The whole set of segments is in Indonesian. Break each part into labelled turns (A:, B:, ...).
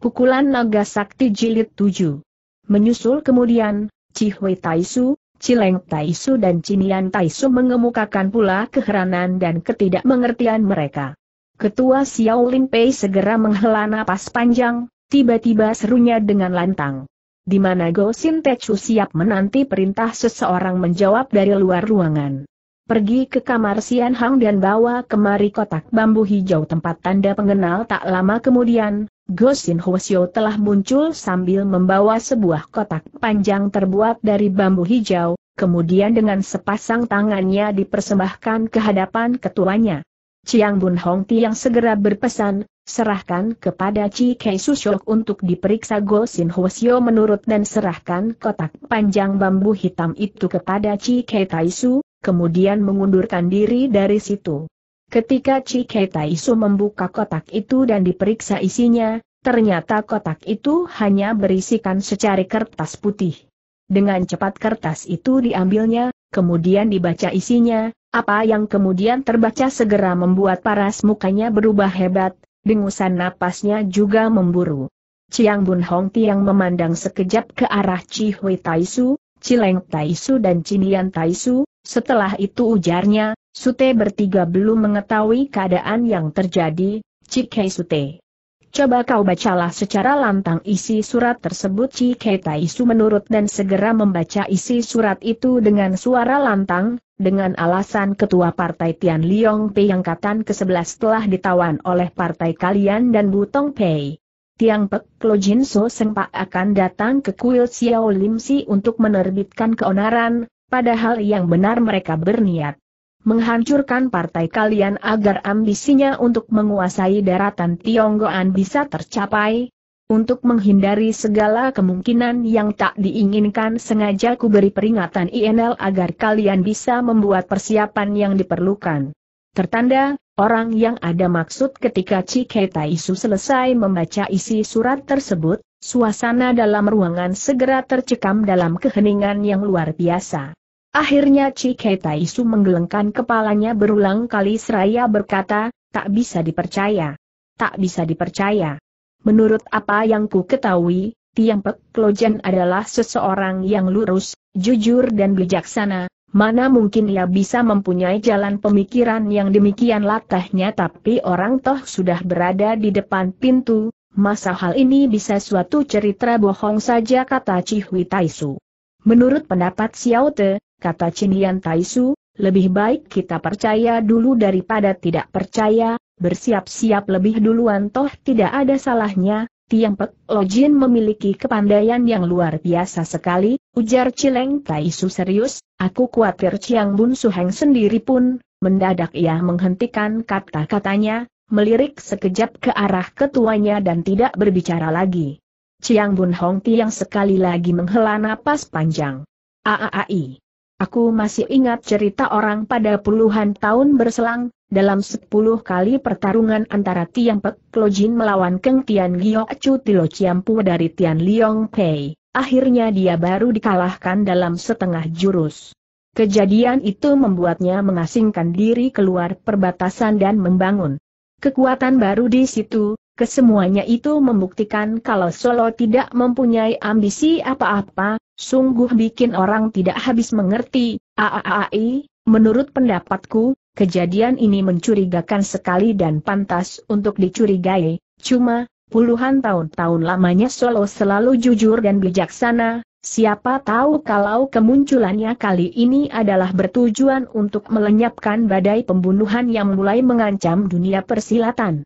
A: Pukulan Naga Sakti Jilid 7. Menyusul kemudian, Cihui Taisu, Cileng Taisu dan Cinian Taisu mengemukakan pula keheranan dan ketidakmengertian mereka. Ketua Xiao Lin Pei segera menghela napas panjang, tiba-tiba serunya dengan lantang. Di mana Go Sin Techu siap menanti perintah seseorang menjawab dari luar ruangan. Pergi ke kamar Sian Hang dan bawa kemari kotak bambu hijau tempat tanda pengenal tak lama kemudian, Gosin Hwasyo telah muncul sambil membawa sebuah kotak panjang terbuat dari bambu hijau, kemudian dengan sepasang tangannya dipersembahkan ke hadapan ketuanya. Chiang Bun Hong Ti yang segera berpesan, serahkan kepada Chi Kei Susyok untuk diperiksa Gosin Hwasyo menurut dan serahkan kotak panjang bambu hitam itu kepada Chi Kei Taisu, kemudian mengundurkan diri dari situ. Ketika Cike Taisu membuka kotak itu dan diperiksa isinya, ternyata kotak itu hanya berisikan secari kertas putih. Dengan cepat kertas itu diambilnya, kemudian dibaca isinya, apa yang kemudian terbaca segera membuat paras mukanya berubah hebat, dengusan napasnya juga memburu. Ciang Bun Hong Tiang memandang sekejap ke arah Cihui Hui Taisu, Cileng Taisu dan Cinian Taisu, setelah itu ujarnya, Sute bertiga belum mengetahui keadaan yang terjadi, Cikei Sute. Coba kau bacalah secara lantang isi surat tersebut Cikei Taisu menurut dan segera membaca isi surat itu dengan suara lantang, dengan alasan ketua partai Tian Liong Pei yang katan ke-11 telah ditawan oleh partai kalian dan Butong Pei. Tiang Pek Lo Jin So sempat akan datang ke kuil Xiao Lim Si untuk menerbitkan keonaran, padahal yang benar mereka berniat menghancurkan partai kalian agar ambisinya untuk menguasai daratan Tionggoan bisa tercapai, untuk menghindari segala kemungkinan yang tak diinginkan sengaja ku beri peringatan INL agar kalian bisa membuat persiapan yang diperlukan. Tertanda, orang yang ada maksud ketika Ciketa Isu selesai membaca isi surat tersebut, suasana dalam ruangan segera tercekam dalam keheningan yang luar biasa. Akhirnya Cike Taisu menggelengkan kepalanya berulang kali seraya berkata, tak bisa dipercaya. Tak bisa dipercaya. Menurut apa yang ku ketahui, Tiang Pek Klojen adalah seseorang yang lurus, jujur dan bijaksana, mana mungkin ia bisa mempunyai jalan pemikiran yang demikian latahnya tapi orang toh sudah berada di depan pintu, masa hal ini bisa suatu cerita bohong saja kata Cihui Taisu. Menurut pendapat Xiao Te, kata Cinian Taisu, lebih baik kita percaya dulu daripada tidak percaya, bersiap-siap lebih duluan toh tidak ada salahnya, Tiang Pek Jin memiliki kepandaian yang luar biasa sekali, ujar Cileng Taisu serius, aku khawatir Ciang Bun Suheng sendiri pun, mendadak ia menghentikan kata-katanya, melirik sekejap ke arah ketuanya dan tidak berbicara lagi. Ciang Bun Hong Tiang sekali lagi menghela napas panjang. Aaai. Aku masih ingat cerita orang pada puluhan tahun berselang, dalam sepuluh kali pertarungan antara Tiang Pek Jin melawan Keng Tian Giok Chu Tilo Chiampu dari Tian Liong Pei, akhirnya dia baru dikalahkan dalam setengah jurus. Kejadian itu membuatnya mengasingkan diri keluar perbatasan dan membangun kekuatan baru di situ, kesemuanya itu membuktikan kalau Solo tidak mempunyai ambisi apa-apa, Sungguh bikin orang tidak habis mengerti, aaai, menurut pendapatku, kejadian ini mencurigakan sekali dan pantas untuk dicurigai, cuma, puluhan tahun-tahun lamanya Solo selalu jujur dan bijaksana, Siapa tahu kalau kemunculannya kali ini adalah bertujuan untuk melenyapkan badai pembunuhan yang mulai mengancam dunia persilatan.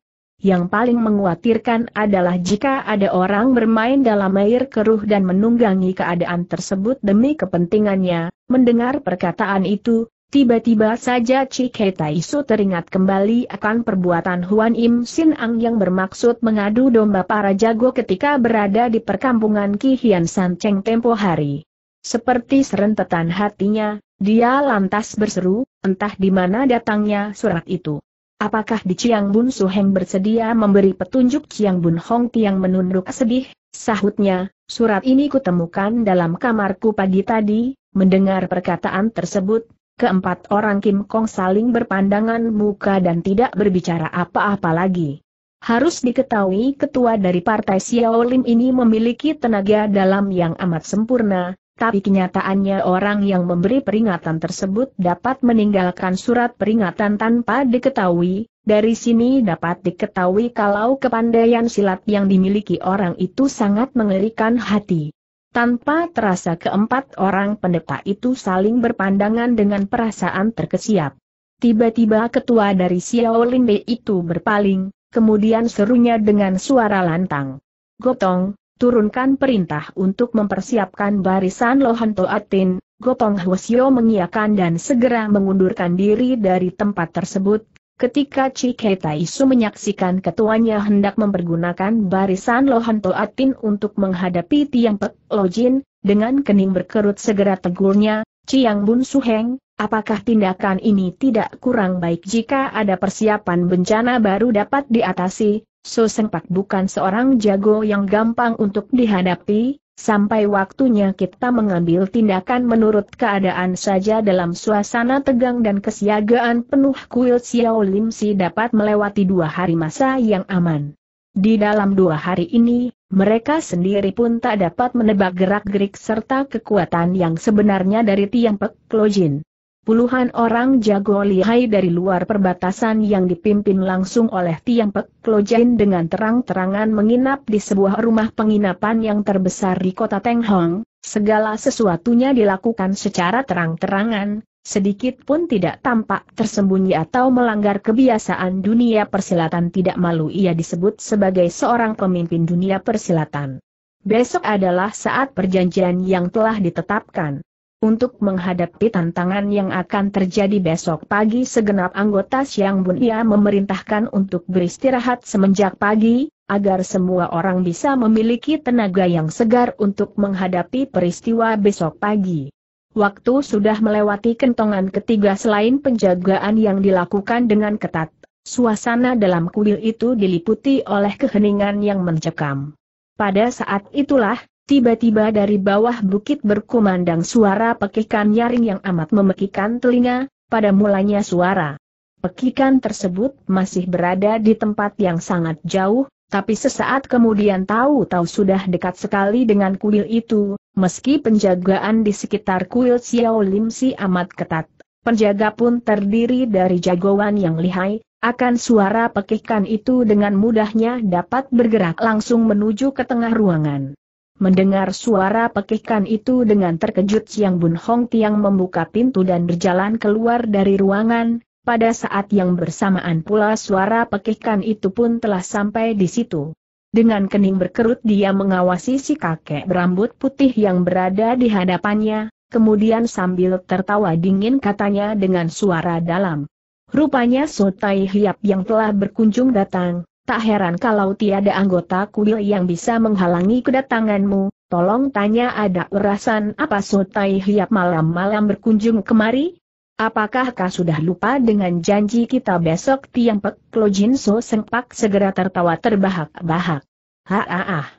A: Yang paling menguatirkan adalah jika ada orang bermain dalam air keruh dan menunggangi keadaan tersebut demi kepentingannya. Mendengar perkataan itu, tiba-tiba saja Chike Taisu teringat kembali akan perbuatan Huan Im Sin Ang yang bermaksud mengadu domba para jago ketika berada di perkampungan Ki Hian San Cheng tempo hari. Seperti serentetan hatinya, dia lantas berseru, entah di mana datangnya surat itu. Apakah di Chiang Bun Su Heng bersedia memberi petunjuk Chiang Bun Hong Tiang menunduk sedih? Sahutnya, surat ini kutemukan dalam kamarku pagi tadi, mendengar perkataan tersebut, keempat orang Kim Kong saling berpandangan muka dan tidak berbicara apa-apa lagi. Harus diketahui ketua dari partai Xiao Lim ini memiliki tenaga dalam yang amat sempurna, tapi kenyataannya orang yang memberi peringatan tersebut dapat meninggalkan surat peringatan tanpa diketahui, dari sini dapat diketahui kalau kepandaian silat yang dimiliki orang itu sangat mengerikan hati. Tanpa terasa keempat orang pendeta itu saling berpandangan dengan perasaan terkesiap. Tiba-tiba ketua dari Lin Bei itu berpaling, kemudian serunya dengan suara lantang. Gotong, turunkan perintah untuk mempersiapkan barisan Lohan Toatin, Gopong Hwasyo mengiakan dan segera mengundurkan diri dari tempat tersebut. Ketika Cike Taisu menyaksikan ketuanya hendak mempergunakan barisan Lohan Toatin untuk menghadapi Tiang Pek Lojin, dengan kening berkerut segera tegurnya, Ciang Bun Suheng, Apakah tindakan ini tidak kurang baik jika ada persiapan bencana baru dapat diatasi? So Sengpak bukan seorang jago yang gampang untuk dihadapi, sampai waktunya kita mengambil tindakan menurut keadaan saja dalam suasana tegang dan kesiagaan penuh kuil Xiao Lim Si dapat melewati dua hari masa yang aman. Di dalam dua hari ini, mereka sendiri pun tak dapat menebak gerak-gerik serta kekuatan yang sebenarnya dari Tiang Pek Klojin. Puluhan orang jago lihai dari luar perbatasan yang dipimpin langsung oleh Tiang Pek Klojin dengan terang-terangan menginap di sebuah rumah penginapan yang terbesar di kota Tenghong, segala sesuatunya dilakukan secara terang-terangan, sedikit pun tidak tampak tersembunyi atau melanggar kebiasaan dunia persilatan tidak malu ia disebut sebagai seorang pemimpin dunia persilatan. Besok adalah saat perjanjian yang telah ditetapkan. Untuk menghadapi tantangan yang akan terjadi besok pagi segenap anggota Siang Bun ia memerintahkan untuk beristirahat semenjak pagi, agar semua orang bisa memiliki tenaga yang segar untuk menghadapi peristiwa besok pagi. Waktu sudah melewati kentongan ketiga selain penjagaan yang dilakukan dengan ketat, suasana dalam kuil itu diliputi oleh keheningan yang mencekam. Pada saat itulah, Tiba-tiba dari bawah bukit berkumandang suara pekikan nyaring yang amat memekikan telinga, pada mulanya suara. Pekikan tersebut masih berada di tempat yang sangat jauh, tapi sesaat kemudian tahu-tahu sudah dekat sekali dengan kuil itu, meski penjagaan di sekitar kuil Xiao Lim si amat ketat. Penjaga pun terdiri dari jagoan yang lihai, akan suara pekikan itu dengan mudahnya dapat bergerak langsung menuju ke tengah ruangan. Mendengar suara pekikan itu dengan terkejut Siang Bun Hong Tiang membuka pintu dan berjalan keluar dari ruangan, pada saat yang bersamaan pula suara pekikan itu pun telah sampai di situ. Dengan kening berkerut dia mengawasi si kakek berambut putih yang berada di hadapannya, kemudian sambil tertawa dingin katanya dengan suara dalam. Rupanya Sotai Hiap yang telah berkunjung datang, Tak heran kalau tiada anggota kuil yang bisa menghalangi kedatanganmu, tolong tanya ada urasan apa Sotai Hiap malam-malam berkunjung kemari? Apakah kau sudah lupa dengan janji kita besok tiang pek Klojin So Sengpak segera tertawa terbahak-bahak. Ha-ah-ah!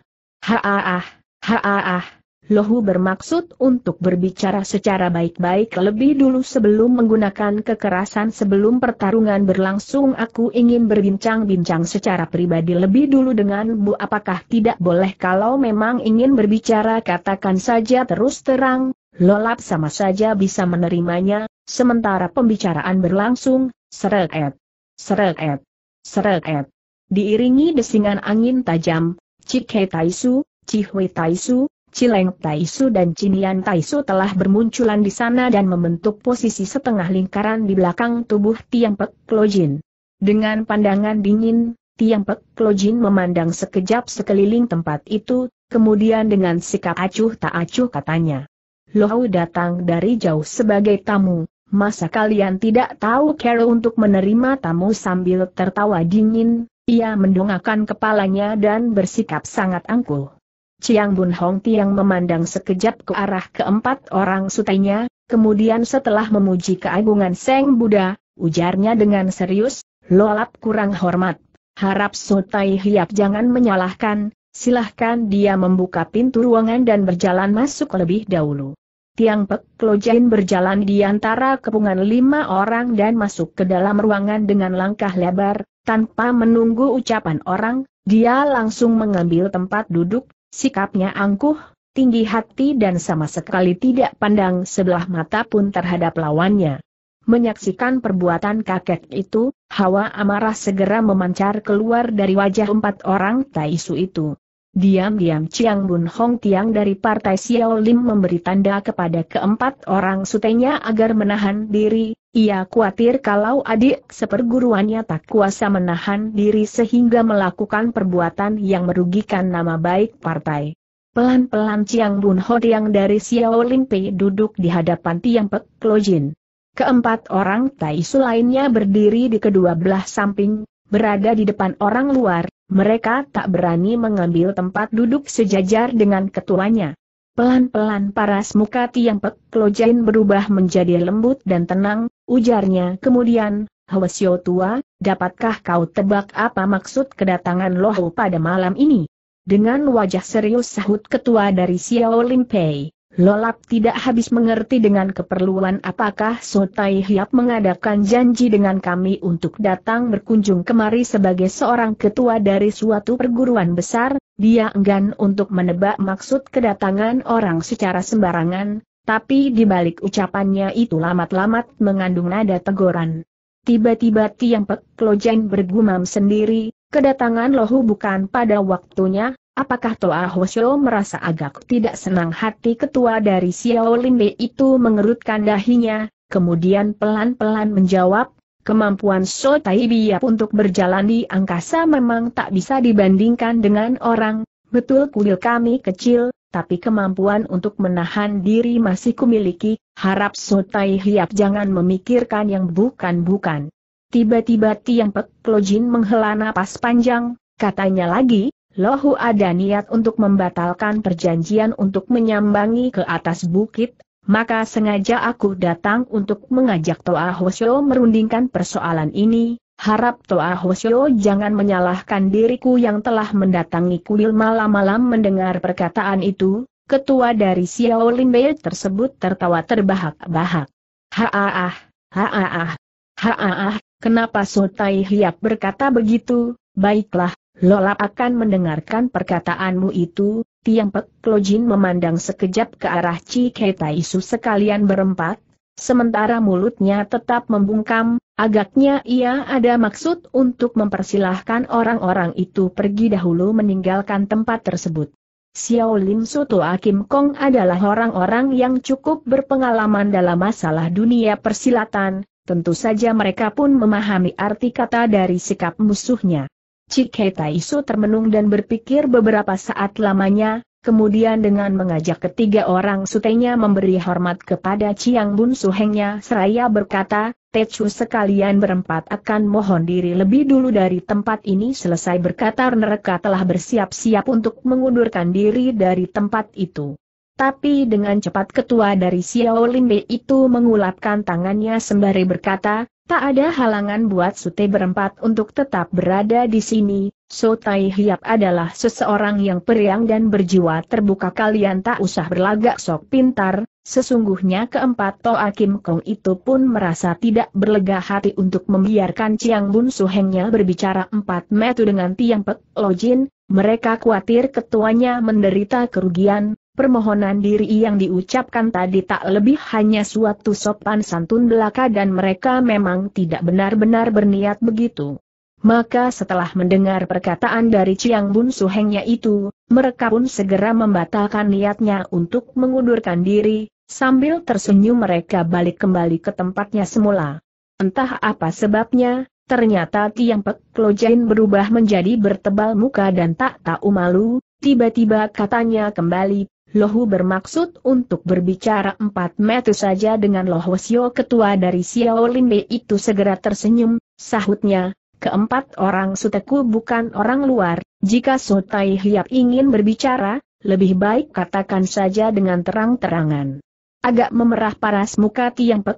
A: Haaah. Haaah. Lohu bermaksud untuk berbicara secara baik-baik lebih dulu sebelum menggunakan kekerasan sebelum pertarungan berlangsung aku ingin berbincang-bincang secara pribadi lebih dulu dengan Bu apakah tidak boleh kalau memang ingin berbicara katakan saja terus terang, lolap sama saja bisa menerimanya, sementara pembicaraan berlangsung, seret, seret, seret. Diiringi desingan angin tajam, Cik Taisu, cihwe Taisu, Cileng Taisu dan Cinian Taisu telah bermunculan di sana dan membentuk posisi setengah lingkaran di belakang tubuh Tiang Pek Klojin. Dengan pandangan dingin, Tiang Pek Klojin memandang sekejap sekeliling tempat itu, kemudian dengan sikap acuh tak acuh katanya. Lohau datang dari jauh sebagai tamu, masa kalian tidak tahu cara untuk menerima tamu sambil tertawa dingin, ia mendongakkan kepalanya dan bersikap sangat angkuh. Siang Bun Hong Tiang memandang sekejap ke arah keempat orang sutainya, kemudian setelah memuji keagungan Seng Buddha, ujarnya dengan serius, lolap kurang hormat. Harap Sutai Hiap jangan menyalahkan, silahkan dia membuka pintu ruangan dan berjalan masuk lebih dahulu. Tiang Pek Lojain berjalan di antara kepungan lima orang dan masuk ke dalam ruangan dengan langkah lebar, tanpa menunggu ucapan orang, dia langsung mengambil tempat duduk, Sikapnya angkuh, tinggi hati dan sama sekali tidak pandang sebelah mata pun terhadap lawannya. Menyaksikan perbuatan kakek itu, hawa amarah segera memancar keluar dari wajah empat orang Taisu itu. Diam-diam Chiang Bun Hong Tiang dari Partai Xiao Lim memberi tanda kepada keempat orang sutenya agar menahan diri, ia khawatir kalau adik seperguruannya tak kuasa menahan diri sehingga melakukan perbuatan yang merugikan nama baik partai. Pelan-pelan Chiang Bun Ho yang dari Xiao Limpe duduk di hadapan Tiang Pek Jin. Keempat orang Taisu lainnya berdiri di kedua belah samping, berada di depan orang luar, mereka tak berani mengambil tempat duduk sejajar dengan ketuanya. Pelan-pelan paras muka Tiang Pek Jin berubah menjadi lembut dan tenang, Ujarnya kemudian, Hwasyo tua, dapatkah kau tebak apa maksud kedatangan Lohu pada malam ini? Dengan wajah serius sahut ketua dari Xiao Limpei, Lolap tidak habis mengerti dengan keperluan apakah Sotai Hiap mengadakan janji dengan kami untuk datang berkunjung kemari sebagai seorang ketua dari suatu perguruan besar, dia enggan untuk menebak maksud kedatangan orang secara sembarangan, tapi di balik ucapannya itu lamat-lamat mengandung nada teguran. Tiba-tiba Tiang Pek Klojen bergumam sendiri, kedatangan Lohu bukan pada waktunya, apakah Toa Hosyo merasa agak tidak senang hati ketua dari Xiao Limbe itu mengerutkan dahinya, kemudian pelan-pelan menjawab, Kemampuan So Tai Biap untuk berjalan di angkasa memang tak bisa dibandingkan dengan orang, betul kuil kami kecil, tapi kemampuan untuk menahan diri masih kumiliki, harap Sotai Hiap jangan memikirkan yang bukan-bukan. Tiba-tiba Tiang Pek Lojin menghela napas panjang, katanya lagi, Lohu ada niat untuk membatalkan perjanjian untuk menyambangi ke atas bukit, maka sengaja aku datang untuk mengajak Toa Hosyo merundingkan persoalan ini, Harap Toa Hosyo jangan menyalahkan diriku yang telah mendatangi kuil malam-malam mendengar perkataan itu, ketua dari Xiao Limbei tersebut tertawa terbahak-bahak. Haaah, haaah, haaah, kenapa Sultai Hiap berkata begitu, baiklah, Lola akan mendengarkan perkataanmu itu, Tiang Pek Klojin memandang sekejap ke arah Ci Ketaisu sekalian berempat, sementara mulutnya tetap membungkam, Agaknya ia ada maksud untuk mempersilahkan orang-orang itu pergi dahulu meninggalkan tempat tersebut. Xiao Lim Soto Akim Kong adalah orang-orang yang cukup berpengalaman dalam masalah dunia persilatan, tentu saja mereka pun memahami arti kata dari sikap musuhnya. Cik Tai Su termenung dan berpikir beberapa saat lamanya, Kemudian dengan mengajak ketiga orang sutenya memberi hormat kepada Chiang Bun Suhengnya seraya berkata, Techu sekalian berempat akan mohon diri lebih dulu dari tempat ini selesai berkata mereka telah bersiap-siap untuk mengundurkan diri dari tempat itu. Tapi dengan cepat ketua dari Xiao Limbe itu mengulapkan tangannya sembari berkata, tak ada halangan buat sute berempat untuk tetap berada di sini, So Tai Hiap adalah seseorang yang periang dan berjiwa terbuka kalian tak usah berlagak sok pintar, sesungguhnya keempat Toa Kim Kong itu pun merasa tidak berlega hati untuk membiarkan Chiang Bun Suhengnya berbicara empat metu dengan Tiang Pek Lojin, mereka khawatir ketuanya menderita kerugian, permohonan diri yang diucapkan tadi tak lebih hanya suatu sopan santun belaka dan mereka memang tidak benar-benar berniat begitu. Maka setelah mendengar perkataan dari Chiang Bun Suhengnya itu, mereka pun segera membatalkan niatnya untuk mengundurkan diri, sambil tersenyum mereka balik kembali ke tempatnya semula. Entah apa sebabnya, ternyata Tiang Pek Klojain berubah menjadi bertebal muka dan tak tahu malu, tiba-tiba katanya kembali, Lohu bermaksud untuk berbicara empat metu saja dengan Loh Wesyo ketua dari Xiaolin B itu segera tersenyum, sahutnya, Keempat orang suteku bukan orang luar, jika Sotai Hiap ingin berbicara, lebih baik katakan saja dengan terang-terangan. Agak memerah paras muka Tiang Pek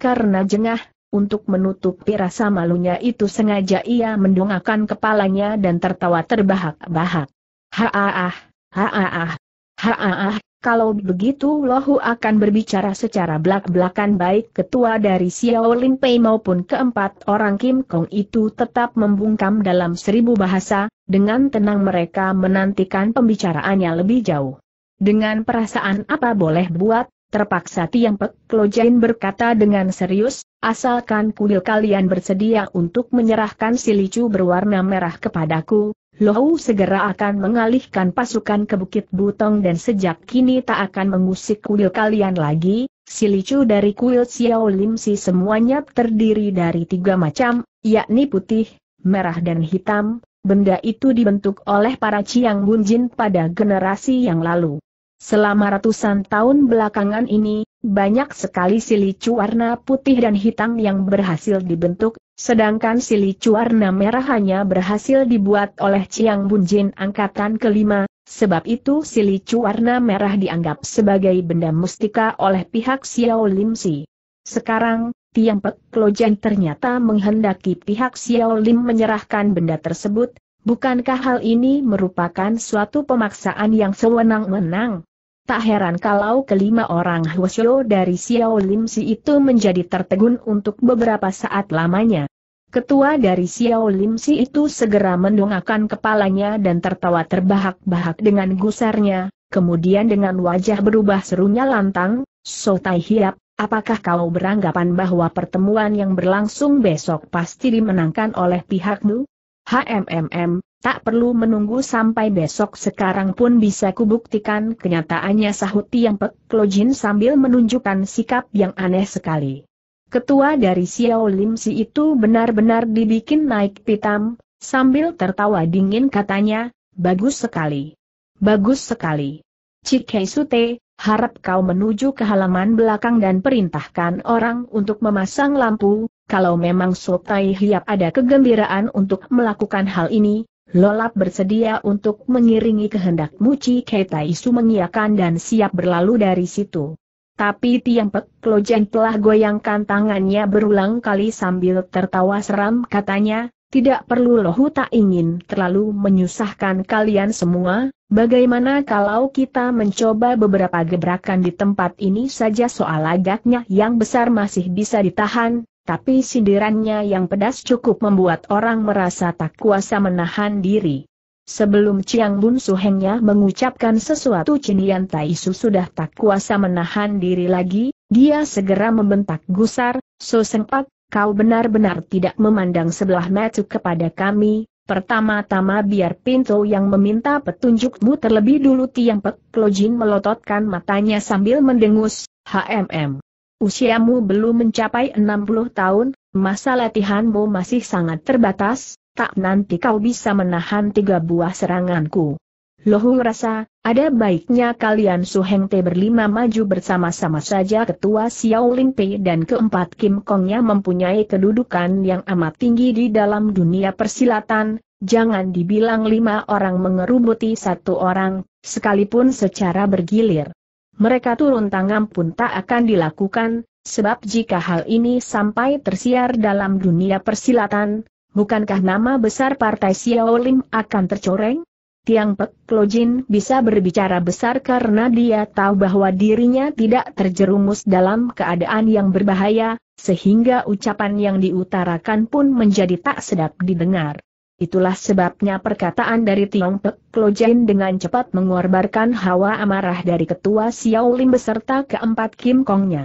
A: karena jengah, untuk menutupi rasa malunya itu sengaja ia mendongakkan kepalanya dan tertawa terbahak-bahak. Haaah, haaah, haaah, kalau begitu Lohu akan berbicara secara belak-belakan baik ketua dari Xiao Pei maupun keempat orang Kim Kong itu tetap membungkam dalam seribu bahasa, dengan tenang mereka menantikan pembicaraannya lebih jauh. Dengan perasaan apa boleh buat, terpaksa Tiang Pek Jain berkata dengan serius, asalkan kuil kalian bersedia untuk menyerahkan silicu berwarna merah kepadaku, Lohu segera akan mengalihkan pasukan ke Bukit Butong dan sejak kini tak akan mengusik kuil kalian lagi, Silicu dari kuil Xiao Lim Si semuanya terdiri dari tiga macam, yakni putih, merah dan hitam, benda itu dibentuk oleh para Ciang Bunjin pada generasi yang lalu. Selama ratusan tahun belakangan ini, banyak sekali silicu warna putih dan hitam yang berhasil dibentuk, Sedangkan silicu warna merah hanya berhasil dibuat oleh Chiang Bunjin angkatan kelima, sebab itu silicu warna merah dianggap sebagai benda mustika oleh pihak Xiao Lim Si. Sekarang, Tiang Pek Klojen ternyata menghendaki pihak Xiao Lim menyerahkan benda tersebut, bukankah hal ini merupakan suatu pemaksaan yang sewenang-wenang? Tak heran kalau kelima orang Huosyo dari Xiao Lim Si itu menjadi tertegun untuk beberapa saat lamanya. Ketua dari Xiao Lim Si itu segera mendongakkan kepalanya dan tertawa terbahak-bahak dengan gusarnya, kemudian dengan wajah berubah serunya lantang, So Tai Hiap, apakah kau beranggapan bahwa pertemuan yang berlangsung besok pasti dimenangkan oleh pihakmu? HMMM, Tak perlu menunggu sampai besok sekarang pun bisa kubuktikan kenyataannya sahut Tiang Pek sambil menunjukkan sikap yang aneh sekali. Ketua dari Xiao Lim Si itu benar-benar dibikin naik pitam, sambil tertawa dingin katanya, bagus sekali. Bagus sekali. Cikei Sute, harap kau menuju ke halaman belakang dan perintahkan orang untuk memasang lampu, kalau memang Sotai Hiap ada kegembiraan untuk melakukan hal ini, Lolap bersedia untuk mengiringi kehendak Muci Keta Isu mengiakan dan siap berlalu dari situ. Tapi Tiang Pek Klojen telah goyangkan tangannya berulang kali sambil tertawa seram katanya, tidak perlu lohu tak ingin terlalu menyusahkan kalian semua, bagaimana kalau kita mencoba beberapa gebrakan di tempat ini saja soal agaknya yang besar masih bisa ditahan, tapi sindirannya yang pedas cukup membuat orang merasa tak kuasa menahan diri. Sebelum Chiang Bun Suhengnya mengucapkan sesuatu Cinian Taisu sudah tak kuasa menahan diri lagi, dia segera membentak gusar, So Sengpak, kau benar-benar tidak memandang sebelah mata kepada kami, Pertama-tama biar Pinto yang meminta petunjukmu terlebih dulu Tiang Pek Klojin melototkan matanya sambil mendengus, HMM. Usiamu belum mencapai 60 tahun, masa latihanmu masih sangat terbatas, tak nanti kau bisa menahan tiga buah seranganku. Lohu rasa, ada baiknya kalian Te berlima maju bersama-sama saja ketua Xiao Pei dan keempat Kim Kongnya mempunyai kedudukan yang amat tinggi di dalam dunia persilatan, jangan dibilang lima orang mengerubuti satu orang, sekalipun secara bergilir mereka turun tangan pun tak akan dilakukan, sebab jika hal ini sampai tersiar dalam dunia persilatan, bukankah nama besar partai Xiaolim akan tercoreng? Tiang Pek Jin bisa berbicara besar karena dia tahu bahwa dirinya tidak terjerumus dalam keadaan yang berbahaya, sehingga ucapan yang diutarakan pun menjadi tak sedap didengar. Itulah sebabnya perkataan dari Tiong Pek Jain dengan cepat mengorbarkan hawa amarah dari ketua Xiao Lim beserta keempat Kim Kongnya.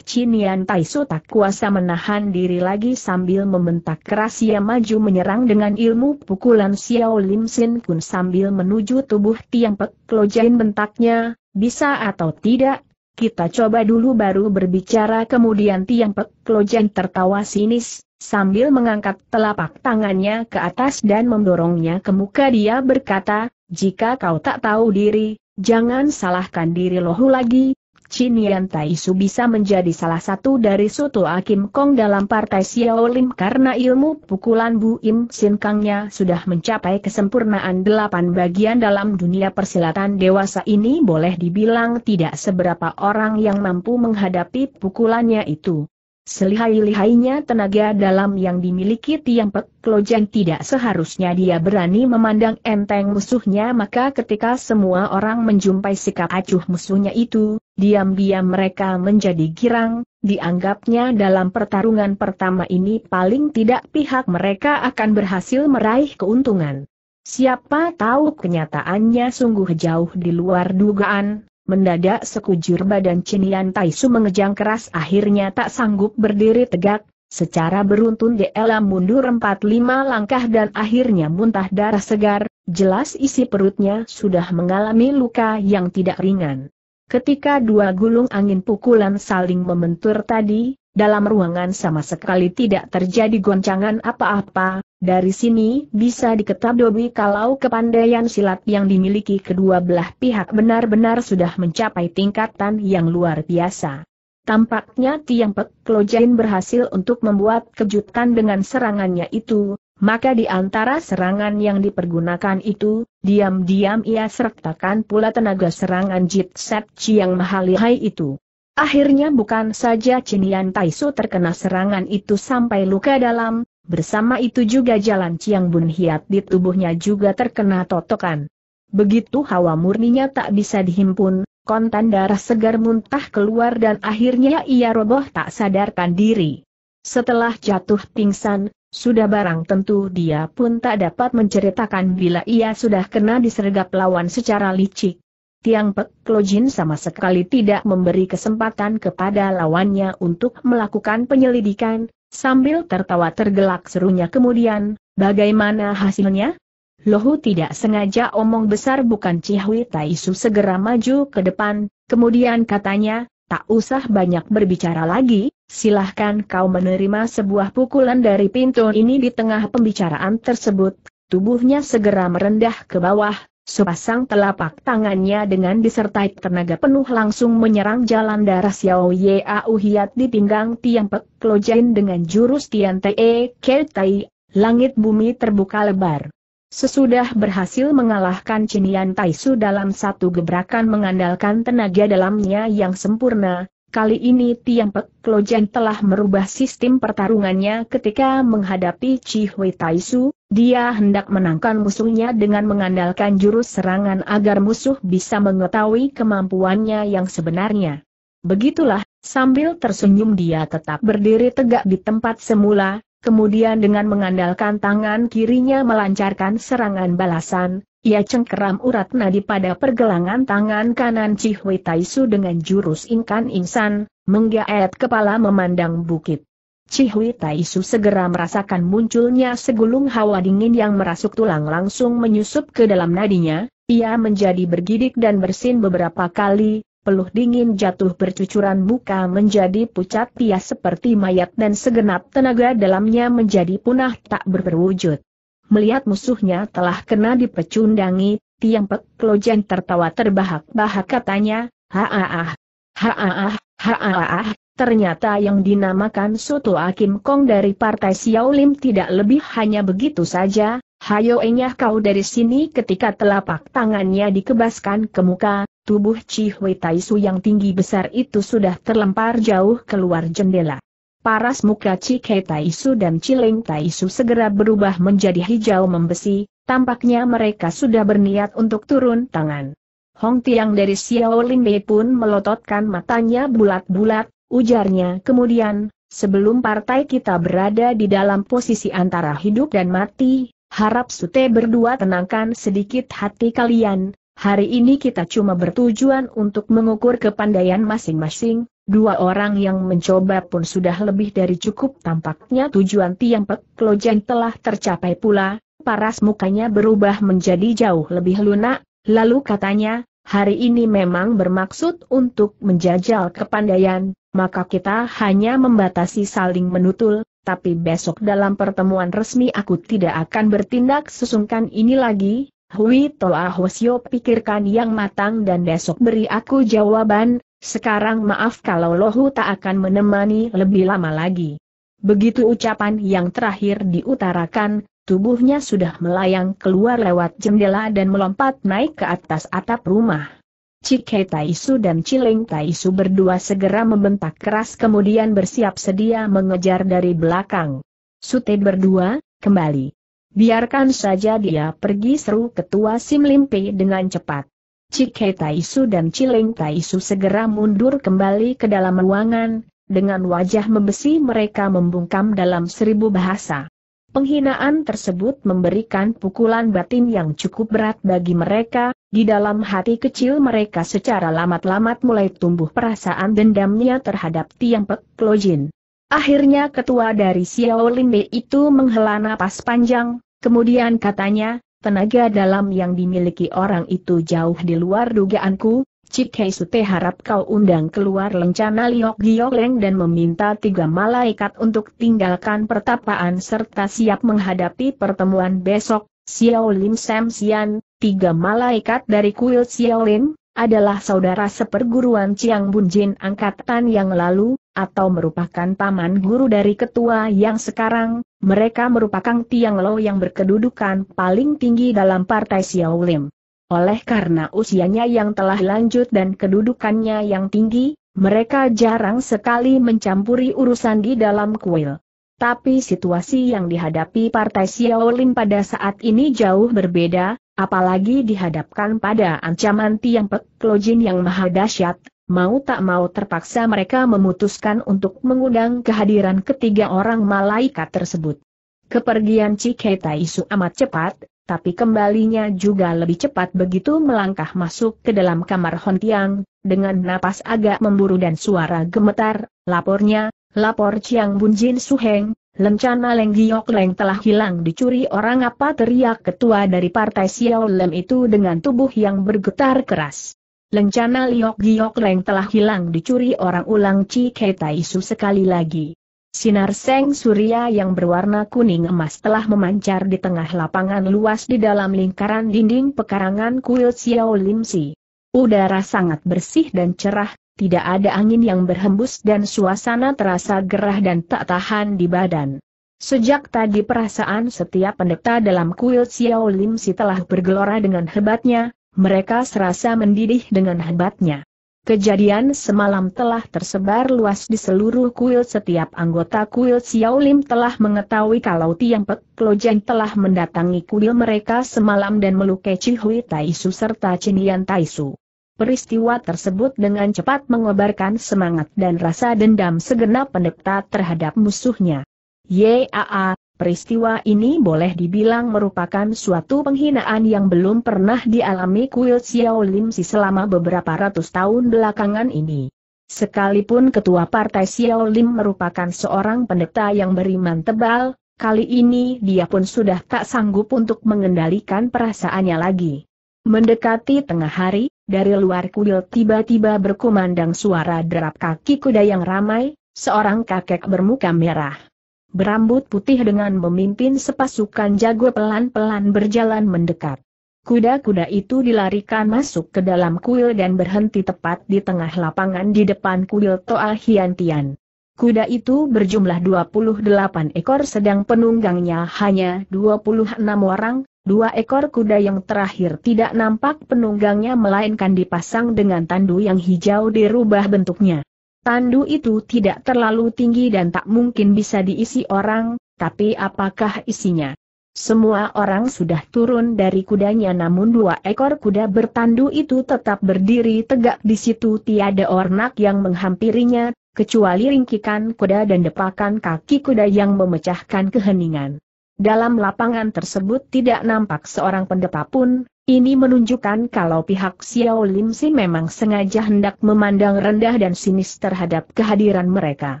A: Tai Su tak kuasa menahan diri lagi sambil membentak keras ia maju menyerang dengan ilmu pukulan Xiao Lim Sin Kun sambil menuju tubuh Tiang Pek Jain bentaknya, bisa atau tidak, kita coba dulu baru berbicara kemudian Tiang Pek tertawa sinis, Sambil mengangkat telapak tangannya ke atas dan mendorongnya ke muka dia berkata, jika kau tak tahu diri, jangan salahkan diri lohu lagi. Chin Yan Tai Su bisa menjadi salah satu dari Soto Akim Kong dalam Partai Lim karena ilmu pukulan Bu Im Sin Kangnya sudah mencapai kesempurnaan delapan bagian dalam dunia persilatan dewasa ini boleh dibilang tidak seberapa orang yang mampu menghadapi pukulannya itu. Selihai-lihainya tenaga dalam yang dimiliki Tiang Pek Klojan tidak seharusnya dia berani memandang enteng musuhnya maka ketika semua orang menjumpai sikap acuh musuhnya itu, diam-diam mereka menjadi girang, dianggapnya dalam pertarungan pertama ini paling tidak pihak mereka akan berhasil meraih keuntungan. Siapa tahu kenyataannya sungguh jauh di luar dugaan, Mendadak sekujur badan Cinian Taisu mengejang keras akhirnya tak sanggup berdiri tegak, secara beruntun Dela mundur 4-5 langkah dan akhirnya muntah darah segar, jelas isi perutnya sudah mengalami luka yang tidak ringan. Ketika dua gulung angin pukulan saling membentur tadi, dalam ruangan sama sekali tidak terjadi goncangan apa-apa, dari sini bisa diketahui kalau kepandaian silat yang dimiliki kedua belah pihak benar-benar sudah mencapai tingkatan yang luar biasa. Tampaknya Tiang Pek Klojain berhasil untuk membuat kejutan dengan serangannya itu, maka di antara serangan yang dipergunakan itu, diam-diam ia sertakan pula tenaga serangan Jit Set Chiang Mahalihai itu. Akhirnya bukan saja Cinian Taisu terkena serangan itu sampai luka dalam, Bersama itu juga jalan Ciang Bun Hiat di tubuhnya juga terkena totokan. Begitu hawa murninya tak bisa dihimpun, kontan darah segar muntah keluar dan akhirnya ia roboh tak sadarkan diri. Setelah jatuh pingsan, sudah barang tentu dia pun tak dapat menceritakan bila ia sudah kena disergap lawan secara licik. Tiang Pek Klojin sama sekali tidak memberi kesempatan kepada lawannya untuk melakukan penyelidikan, Sambil tertawa tergelak serunya kemudian, bagaimana hasilnya? Lohu tidak sengaja omong besar bukan Cihui Taisu segera maju ke depan, kemudian katanya, tak usah banyak berbicara lagi, silahkan kau menerima sebuah pukulan dari pintu ini di tengah pembicaraan tersebut. Tubuhnya segera merendah ke bawah, Sepasang telapak tangannya dengan disertai tenaga penuh langsung menyerang jalan darah Xiao Ye Au Hiat di pinggang Tiang Pek Klojen dengan jurus Tian Te e, Ke Tai, langit bumi terbuka lebar. Sesudah berhasil mengalahkan Cinian Taisu dalam satu gebrakan mengandalkan tenaga dalamnya yang sempurna, kali ini Tiang Pek Klojen telah merubah sistem pertarungannya ketika menghadapi Chi Tai Taisu, dia hendak menangkan musuhnya dengan mengandalkan jurus serangan agar musuh bisa mengetahui kemampuannya yang sebenarnya. Begitulah, sambil tersenyum dia tetap berdiri tegak di tempat semula, kemudian dengan mengandalkan tangan kirinya melancarkan serangan balasan, ia cengkeram urat nadi pada pergelangan tangan kanan Cihwe Taisu dengan jurus ingkan insan, menggaet kepala memandang bukit. Cihui Taisu segera merasakan munculnya segulung hawa dingin yang merasuk tulang langsung menyusup ke dalam nadinya, ia menjadi bergidik dan bersin beberapa kali, peluh dingin jatuh bercucuran muka menjadi pucat Ia seperti mayat dan segenap tenaga dalamnya menjadi punah tak berwujud. Melihat musuhnya telah kena dipecundangi, Tiang Pek Klojan tertawa terbahak-bahak katanya, haa, haa, haa. Ternyata yang dinamakan Soto Akim Kong dari Partai Xiao Lim tidak lebih hanya begitu saja, hayo enyah kau dari sini ketika telapak tangannya dikebaskan ke muka, tubuh Tai Taisu yang tinggi besar itu sudah terlempar jauh keluar jendela. Paras muka Tai Taisu dan Cileng Taisu segera berubah menjadi hijau membesi, tampaknya mereka sudah berniat untuk turun tangan. Hong Tiang dari Xiao Lin Bei pun melototkan matanya bulat-bulat, Ujarnya kemudian, sebelum partai kita berada di dalam posisi antara hidup dan mati, harap Sute berdua tenangkan sedikit hati kalian, Hari ini kita cuma bertujuan untuk mengukur kepandaian masing-masing, dua orang yang mencoba pun sudah lebih dari cukup tampaknya tujuan Tiang Pek telah tercapai pula, paras mukanya berubah menjadi jauh lebih lunak, lalu katanya, hari ini memang bermaksud untuk menjajal kepandaian, maka kita hanya membatasi saling menutul, tapi besok dalam pertemuan resmi aku tidak akan bertindak sesungkan ini lagi, Hui Toa Hosio pikirkan yang matang dan besok beri aku jawaban, sekarang maaf kalau Lohu tak akan menemani lebih lama lagi. Begitu ucapan yang terakhir diutarakan, tubuhnya sudah melayang keluar lewat jendela dan melompat naik ke atas atap rumah. Cike Taisu dan Cileng Taisu berdua segera membentak keras kemudian bersiap sedia mengejar dari belakang. Sute berdua, kembali. Biarkan saja dia pergi seru ketua Sim Limpi dengan cepat. Cike Taisu dan Cileng Taisu segera mundur kembali ke dalam ruangan, dengan wajah membesi mereka membungkam dalam seribu bahasa. Penghinaan tersebut memberikan pukulan batin yang cukup berat bagi mereka, di dalam hati kecil mereka secara lamat-lamat mulai tumbuh perasaan dendamnya terhadap Tiang Pek Lojin. Akhirnya ketua dari Xiao Bei itu menghela napas panjang, kemudian katanya, tenaga dalam yang dimiliki orang itu jauh di luar dugaanku, Cik Kei Sute harap kau undang keluar lencana Liok Leng dan meminta tiga malaikat untuk tinggalkan pertapaan serta siap menghadapi pertemuan besok. Xiao Lim Sam Sian, tiga malaikat dari kuil Xiao Lim, adalah saudara seperguruan Chiang Bun Jin angkatan yang lalu, atau merupakan paman guru dari ketua yang sekarang, mereka merupakan Tiang Lo yang berkedudukan paling tinggi dalam partai Xiao Lim. Oleh karena usianya yang telah lanjut dan kedudukannya yang tinggi, mereka jarang sekali mencampuri urusan di dalam kuil. Tapi situasi yang dihadapi Partai Xiaolin pada saat ini jauh berbeda, apalagi dihadapkan pada ancaman Tiang Pek Lojin yang maha dahsyat, mau tak mau terpaksa mereka memutuskan untuk mengundang kehadiran ketiga orang malaikat tersebut. Kepergian Ciketa Isu amat cepat, tapi kembalinya juga lebih cepat begitu melangkah masuk ke dalam kamar Hontiang, dengan napas agak memburu dan suara gemetar, lapornya, lapor Chiang Bunjin Suheng, lencana Leng Giok Leng telah hilang dicuri orang apa teriak ketua dari partai Xiao Lem itu dengan tubuh yang bergetar keras. Lencana Liok Giok Leng telah hilang dicuri orang ulang Chi Ketai Su sekali lagi. Sinar Seng Surya yang berwarna kuning emas telah memancar di tengah lapangan luas di dalam lingkaran dinding pekarangan kuil Xiao Si. Udara sangat bersih dan cerah, tidak ada angin yang berhembus dan suasana terasa gerah dan tak tahan di badan. Sejak tadi perasaan setiap pendeta dalam kuil Xiao Si telah bergelora dengan hebatnya, mereka serasa mendidih dengan hebatnya. Kejadian semalam telah tersebar luas di seluruh kuil setiap anggota kuil Xiaolim telah mengetahui kalau Tiang Pek Klojeng telah mendatangi kuil mereka semalam dan melukai Cihui Taisu serta Cinian Taisu. Peristiwa tersebut dengan cepat mengobarkan semangat dan rasa dendam segenap pendeta terhadap musuhnya. Yaa, Peristiwa ini boleh dibilang merupakan suatu penghinaan yang belum pernah dialami kuil Xiao Lim si selama beberapa ratus tahun belakangan ini. Sekalipun ketua partai Xiao Lim merupakan seorang pendeta yang beriman tebal, kali ini dia pun sudah tak sanggup untuk mengendalikan perasaannya lagi. Mendekati tengah hari, dari luar kuil tiba-tiba berkumandang suara derap kaki kuda yang ramai, seorang kakek bermuka merah berambut putih dengan memimpin sepasukan jago pelan-pelan berjalan mendekat. Kuda-kuda itu dilarikan masuk ke dalam kuil dan berhenti tepat di tengah lapangan di depan kuil Toa Hiantian. Kuda itu berjumlah 28 ekor sedang penunggangnya hanya 26 orang, dua ekor kuda yang terakhir tidak nampak penunggangnya melainkan dipasang dengan tandu yang hijau dirubah bentuknya. Tandu itu tidak terlalu tinggi dan tak mungkin bisa diisi orang, tapi apakah isinya? Semua orang sudah turun dari kudanya namun dua ekor kuda bertandu itu tetap berdiri tegak di situ tiada ornak yang menghampirinya, kecuali ringkikan kuda dan depakan kaki kuda yang memecahkan keheningan. Dalam lapangan tersebut tidak nampak seorang pendeta pun, ini menunjukkan kalau pihak Xiao Lim Si memang sengaja hendak memandang rendah dan sinis terhadap kehadiran mereka.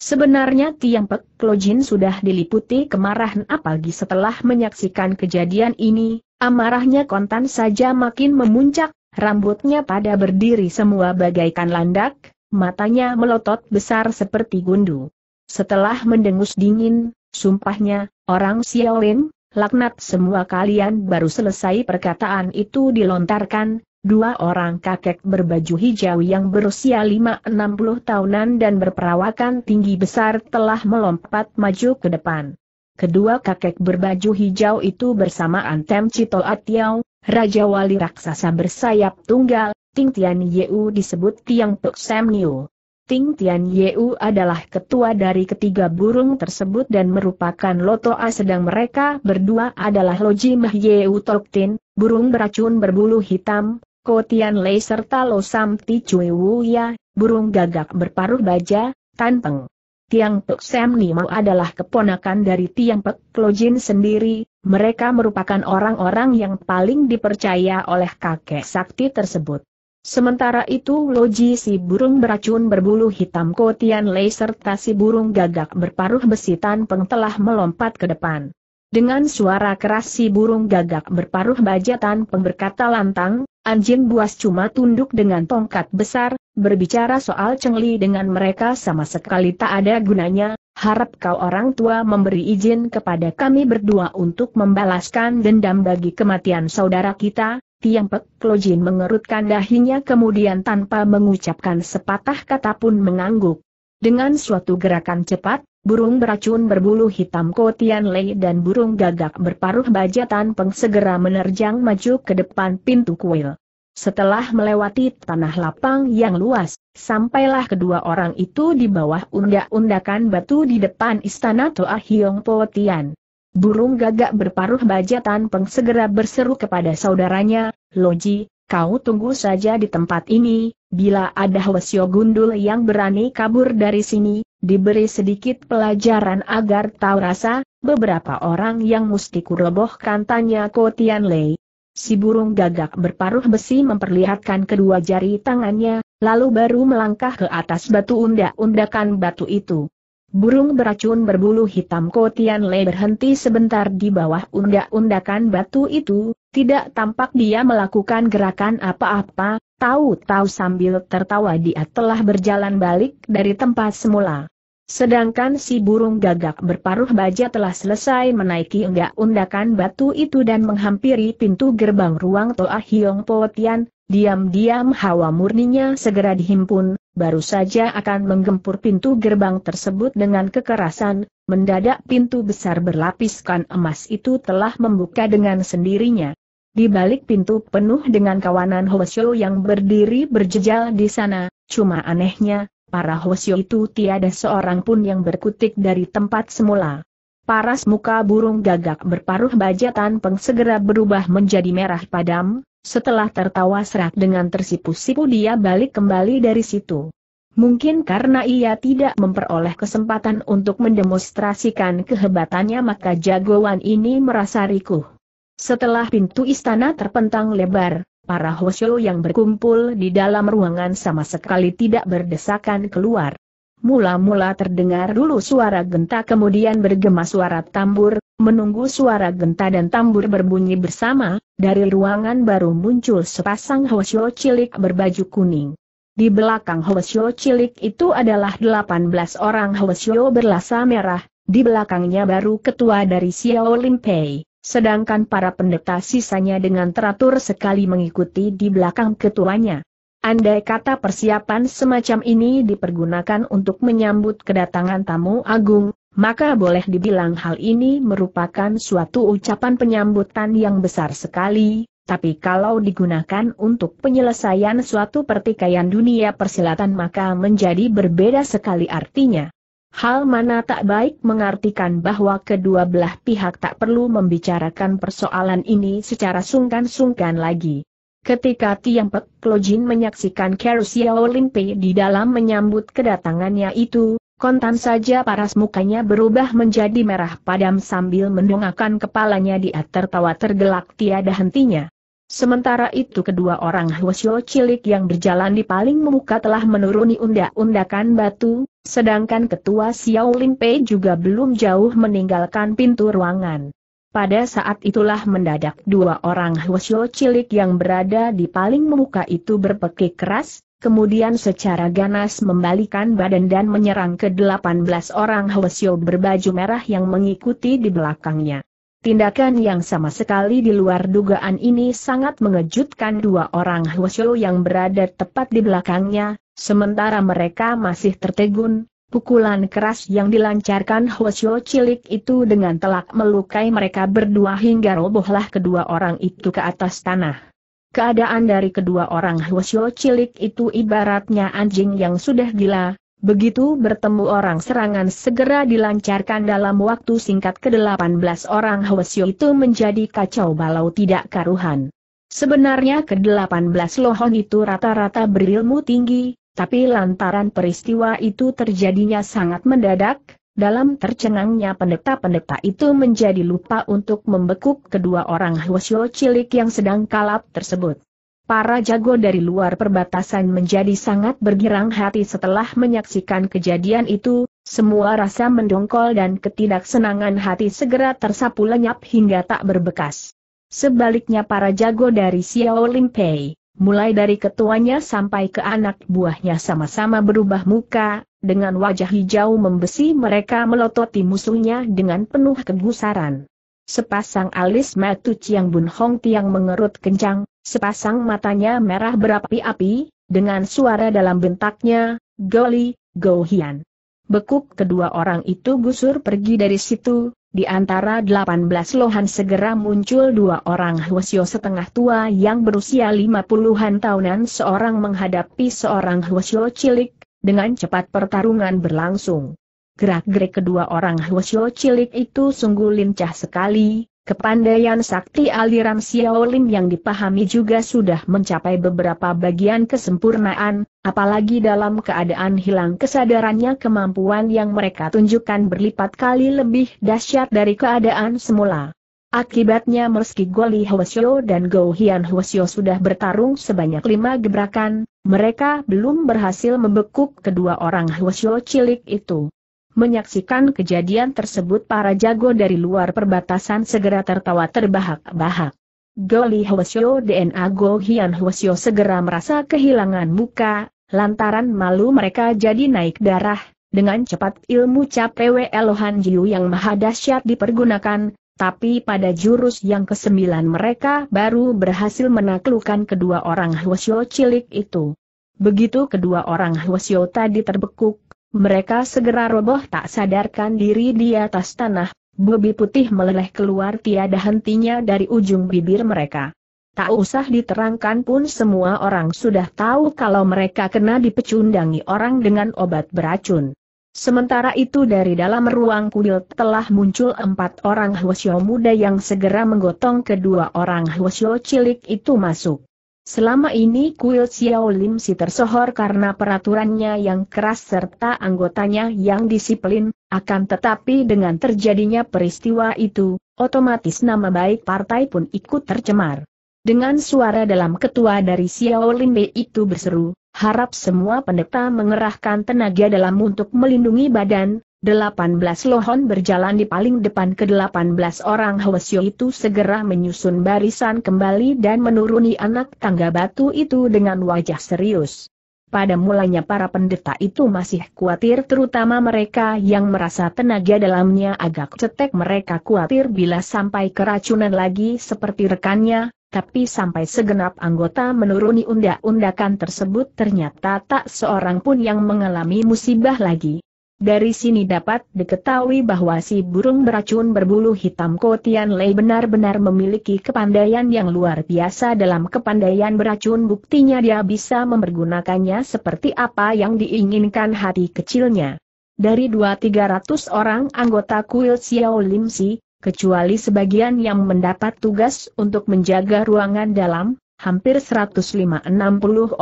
A: Sebenarnya Tiang Pek Jin sudah diliputi kemarahan apalagi setelah menyaksikan kejadian ini, amarahnya kontan saja makin memuncak, rambutnya pada berdiri semua bagaikan landak, matanya melotot besar seperti gundu. Setelah mendengus dingin, sumpahnya, orang Xiao Lim, Laknat semua kalian baru selesai perkataan itu dilontarkan, dua orang kakek berbaju hijau yang berusia lima enam puluh tahunan dan berperawakan tinggi besar telah melompat maju ke depan. Kedua kakek berbaju hijau itu bersama Antem Cito Atiau, Raja Wali Raksasa bersayap tunggal, Ting Tian Yeu disebut Tiang Tuk Sam Niu. Ting Tian Yeu adalah ketua dari ketiga burung tersebut dan merupakan lotoa sedang mereka berdua adalah Loji Mah Yeu Tok Tin, burung beracun berbulu hitam, Ko Tian Lei serta Lo Sam Ti Cui Wu Ya, burung gagak berparuh baja, Tan Peng. Tiang Pek Sam Nimo adalah keponakan dari Tiang Pek Klojin sendiri, mereka merupakan orang-orang yang paling dipercaya oleh kakek sakti tersebut. Sementara itu Loji si burung beracun berbulu hitam Kotian Lei serta si burung gagak berparuh besi Tanpeng telah melompat ke depan. Dengan suara keras si burung gagak berparuh baja Tanpeng berkata lantang, anjing buas cuma tunduk dengan tongkat besar, berbicara soal cengli dengan mereka sama sekali tak ada gunanya, harap kau orang tua memberi izin kepada kami berdua untuk membalaskan dendam bagi kematian saudara kita, Tiang Pek Jin mengerutkan dahinya kemudian tanpa mengucapkan sepatah kata pun mengangguk. Dengan suatu gerakan cepat, burung beracun berbulu hitam Tian Lei dan burung gagak berparuh Tan Peng segera menerjang maju ke depan pintu kuil. Setelah melewati tanah lapang yang luas, sampailah kedua orang itu di bawah undak-undakan batu di depan istana Toa Hiong Tian. Burung gagak berparuh baja Tanpeng segera berseru kepada saudaranya, Loji, kau tunggu saja di tempat ini, bila ada Hwasyo Gundul yang berani kabur dari sini, diberi sedikit pelajaran agar tahu rasa, beberapa orang yang mesti kurebohkan tanya Kotian Lei. Si burung gagak berparuh besi memperlihatkan kedua jari tangannya, lalu baru melangkah ke atas batu undak-undakan batu itu. Burung beracun berbulu hitam Kotian Le berhenti sebentar di bawah undak-undakan batu itu, tidak tampak dia melakukan gerakan apa-apa, tahu-tahu sambil tertawa dia telah berjalan balik dari tempat semula. Sedangkan si burung gagak berparuh baja telah selesai menaiki enggak undakan batu itu dan menghampiri pintu gerbang ruang Toa Hiong Potian, diam-diam hawa murninya segera dihimpun, baru saja akan menggempur pintu gerbang tersebut dengan kekerasan, mendadak pintu besar berlapiskan emas itu telah membuka dengan sendirinya. Di balik pintu penuh dengan kawanan Hwasyo yang berdiri berjejal di sana, cuma anehnya, para Hosyo itu tiada seorang pun yang berkutik dari tempat semula. Paras muka burung gagak berparuh baja tanpa segera berubah menjadi merah padam, setelah tertawa serak dengan tersipu-sipu dia balik kembali dari situ. Mungkin karena ia tidak memperoleh kesempatan untuk mendemonstrasikan kehebatannya maka jagoan ini merasa rikuh. Setelah pintu istana terpentang lebar, para Hosyo yang berkumpul di dalam ruangan sama sekali tidak berdesakan keluar. Mula-mula terdengar dulu suara genta kemudian bergema suara tambur, menunggu suara genta dan tambur berbunyi bersama, dari ruangan baru muncul sepasang Hosyo cilik berbaju kuning. Di belakang hosyo cilik itu adalah 18 orang hosyo berlasa merah, di belakangnya baru ketua dari Xiao Limpei. Sedangkan para pendeta sisanya dengan teratur sekali mengikuti di belakang ketuanya. Andai kata persiapan semacam ini dipergunakan untuk menyambut kedatangan tamu agung, maka boleh dibilang hal ini merupakan suatu ucapan penyambutan yang besar sekali, tapi kalau digunakan untuk penyelesaian suatu pertikaian dunia persilatan maka menjadi berbeda sekali artinya. Hal mana tak baik mengartikan bahwa kedua belah pihak tak perlu membicarakan persoalan ini secara sungkan-sungkan lagi. Ketika Tiang Pek Klojin menyaksikan Kerusiao Limpe di dalam menyambut kedatangannya itu, kontan saja paras mukanya berubah menjadi merah padam sambil mendongakkan kepalanya dia tertawa tergelak tiada hentinya. Sementara itu kedua orang Hwasyo cilik yang berjalan di paling muka telah menuruni undak-undakan batu, sedangkan ketua Xiao Lin Pei juga belum jauh meninggalkan pintu ruangan. Pada saat itulah mendadak dua orang Hwasyo cilik yang berada di paling muka itu berpekik keras, kemudian secara ganas membalikan badan dan menyerang ke belas orang Hwasyo berbaju merah yang mengikuti di belakangnya. Tindakan yang sama sekali di luar dugaan ini sangat mengejutkan dua orang Huasyo yang berada tepat di belakangnya, sementara mereka masih tertegun, pukulan keras yang dilancarkan Huasyo cilik itu dengan telak melukai mereka berdua hingga robohlah kedua orang itu ke atas tanah. Keadaan dari kedua orang Huasyo cilik itu ibaratnya anjing yang sudah gila, Begitu bertemu orang serangan segera dilancarkan dalam waktu singkat ke-18 orang Hwasyo itu menjadi kacau balau tidak karuhan. Sebenarnya ke-18 lohon itu rata-rata berilmu tinggi, tapi lantaran peristiwa itu terjadinya sangat mendadak, dalam tercengangnya pendeta-pendeta itu menjadi lupa untuk membekuk kedua orang Hwasyo cilik yang sedang kalap tersebut. Para jago dari luar perbatasan menjadi sangat bergirang hati setelah menyaksikan kejadian itu, semua rasa mendongkol dan ketidaksenangan hati segera tersapu lenyap hingga tak berbekas. Sebaliknya para jago dari Xiao Limpei, mulai dari ketuanya sampai ke anak buahnya sama-sama berubah muka, dengan wajah hijau membesi mereka melototi musuhnya dengan penuh kegusaran. Sepasang alis matu Chiang Bun Hong Tiang mengerut kencang, Sepasang matanya merah berapi-api, dengan suara dalam bentaknya, Goli, Gohian." Bekuk kedua orang itu gusur pergi dari situ, di antara 18 lohan segera muncul dua orang Hwasyo setengah tua yang berusia lima puluhan tahunan seorang menghadapi seorang Hwasyo cilik, dengan cepat pertarungan berlangsung. Gerak-gerik kedua orang Hwasyo cilik itu sungguh lincah sekali, Kepandaian sakti aliran Xiaolin yang dipahami juga sudah mencapai beberapa bagian kesempurnaan, apalagi dalam keadaan hilang kesadarannya kemampuan yang mereka tunjukkan berlipat kali lebih dahsyat dari keadaan semula. Akibatnya meski Goli Hwasyo dan Go Hian Hwasyo sudah bertarung sebanyak lima gebrakan, mereka belum berhasil membekuk kedua orang Hwasyo cilik itu. Menyaksikan kejadian tersebut para jago dari luar perbatasan segera tertawa terbahak-bahak. Goli Hwasyo dan Go Hian Hwasyo segera merasa kehilangan muka, lantaran malu mereka jadi naik darah, dengan cepat ilmu capewe PWL Jiu yang maha dahsyat dipergunakan, tapi pada jurus yang kesembilan mereka baru berhasil menaklukkan kedua orang Hwasyo cilik itu. Begitu kedua orang Hwasyo tadi terbekuk, mereka segera roboh tak sadarkan diri di atas tanah, bubi putih meleleh keluar tiada hentinya dari ujung bibir mereka. Tak usah diterangkan pun semua orang sudah tahu kalau mereka kena dipecundangi orang dengan obat beracun. Sementara itu dari dalam ruang kuil telah muncul empat orang Hwasyo muda yang segera menggotong kedua orang Hwasyo cilik itu masuk. Selama ini kuil Xiao Lim Si tersohor karena peraturannya yang keras serta anggotanya yang disiplin, akan tetapi dengan terjadinya peristiwa itu, otomatis nama baik partai pun ikut tercemar. Dengan suara dalam ketua dari Xiao Lim itu berseru, harap semua pendeta mengerahkan tenaga dalam untuk melindungi badan, 18 Lohon berjalan di paling depan ke-18 orang Hwasyo itu segera menyusun barisan kembali dan menuruni anak tangga batu itu dengan wajah serius. Pada mulanya para pendeta itu masih khawatir terutama mereka yang merasa tenaga dalamnya agak cetek mereka khawatir bila sampai keracunan lagi seperti rekannya, tapi sampai segenap anggota menuruni undak-undakan tersebut ternyata tak seorang pun yang mengalami musibah lagi. Dari sini dapat diketahui bahwa si burung beracun berbulu hitam Kotian Lei benar-benar memiliki kepandaian yang luar biasa dalam kepandaian beracun buktinya dia bisa mempergunakannya seperti apa yang diinginkan hati kecilnya. Dari 2-300 orang anggota kuil Xiao Lim Si, kecuali sebagian yang mendapat tugas untuk menjaga ruangan dalam, hampir 156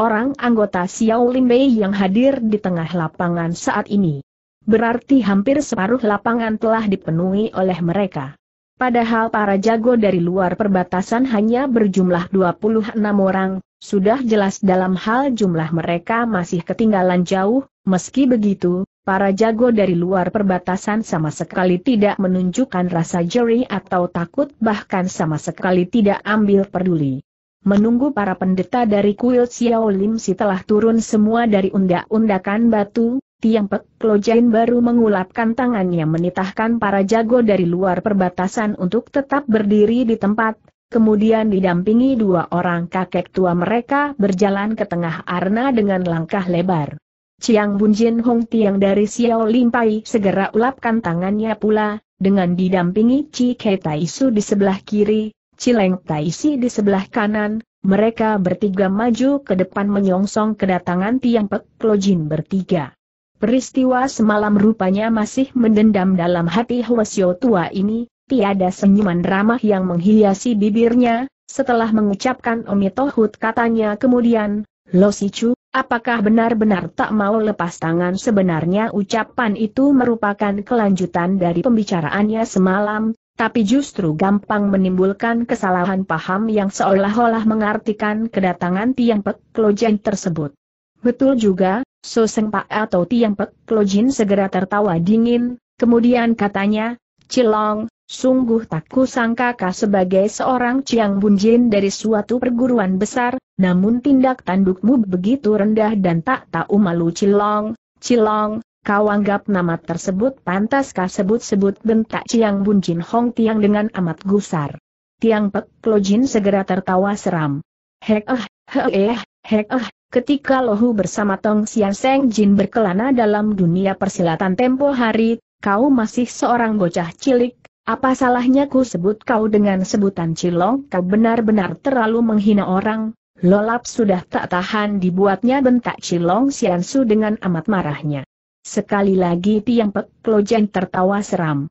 A: orang anggota Xiao Lim Bei yang hadir di tengah lapangan saat ini. Berarti hampir separuh lapangan telah dipenuhi oleh mereka. Padahal para jago dari luar perbatasan hanya berjumlah 26 orang, sudah jelas dalam hal jumlah mereka masih ketinggalan jauh, meski begitu, para jago dari luar perbatasan sama sekali tidak menunjukkan rasa jeri atau takut bahkan sama sekali tidak ambil peduli. Menunggu para pendeta dari kuil Xiao Lim si telah turun semua dari undak-undakan batu, Tiang Pek Klojain baru mengulapkan tangannya menitahkan para jago dari luar perbatasan untuk tetap berdiri di tempat, kemudian didampingi dua orang kakek tua mereka berjalan ke tengah arna dengan langkah lebar. Ciang Bunjin Hong Tiang dari Xiao Pai segera ulapkan tangannya pula, dengan didampingi Chi Ke Taisu di sebelah kiri, Cileng Taisi di sebelah kanan, mereka bertiga maju ke depan menyongsong kedatangan Tiang Pek Klojin bertiga. Peristiwa semalam rupanya masih mendendam dalam hati Hwasyo tua ini, tiada senyuman ramah yang menghiasi bibirnya, setelah mengucapkan omitohut katanya kemudian, Lo Sichu, apakah benar-benar tak mau lepas tangan sebenarnya ucapan itu merupakan kelanjutan dari pembicaraannya semalam, tapi justru gampang menimbulkan kesalahan paham yang seolah-olah mengartikan kedatangan Tiang peklojen tersebut. Betul juga, So Seng Pak atau Tiang Pek, Klojin segera tertawa dingin, kemudian katanya, Cilong, sungguh tak kusangka kau sebagai seorang Ciang Bunjin dari suatu perguruan besar, namun tindak tandukmu begitu rendah dan tak tahu malu Cilong, Cilong, kau anggap nama tersebut pantas kau sebut-sebut bentak Ciang Bunjin Hong Tiang dengan amat gusar. Tiang Pek Klojin segera tertawa seram. Hek eh, hek eh, hek eh, Ketika Lohu bersama Tong Sian Seng Jin berkelana dalam dunia persilatan tempo hari, kau masih seorang bocah cilik, apa salahnya ku sebut kau dengan sebutan Cilong? Kau benar-benar terlalu menghina orang, Lolap sudah tak tahan dibuatnya bentak Cilong Sian Su dengan amat marahnya. Sekali lagi Tiang Pek tertawa seram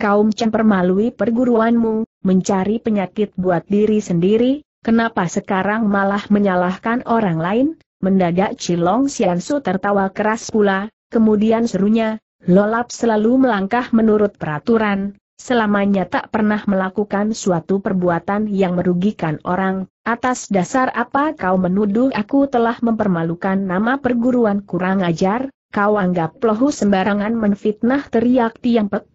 A: kaum cempermalui perguruanmu, mencari penyakit buat diri sendiri, Kenapa sekarang malah menyalahkan orang lain? Mendadak Cilong Siansu tertawa keras pula, kemudian serunya, Lolap selalu melangkah menurut peraturan, selamanya tak pernah melakukan suatu perbuatan yang merugikan orang, atas dasar apa kau menuduh aku telah mempermalukan nama perguruan kurang ajar, kau anggap plohu sembarangan menfitnah teriak Tiang Pek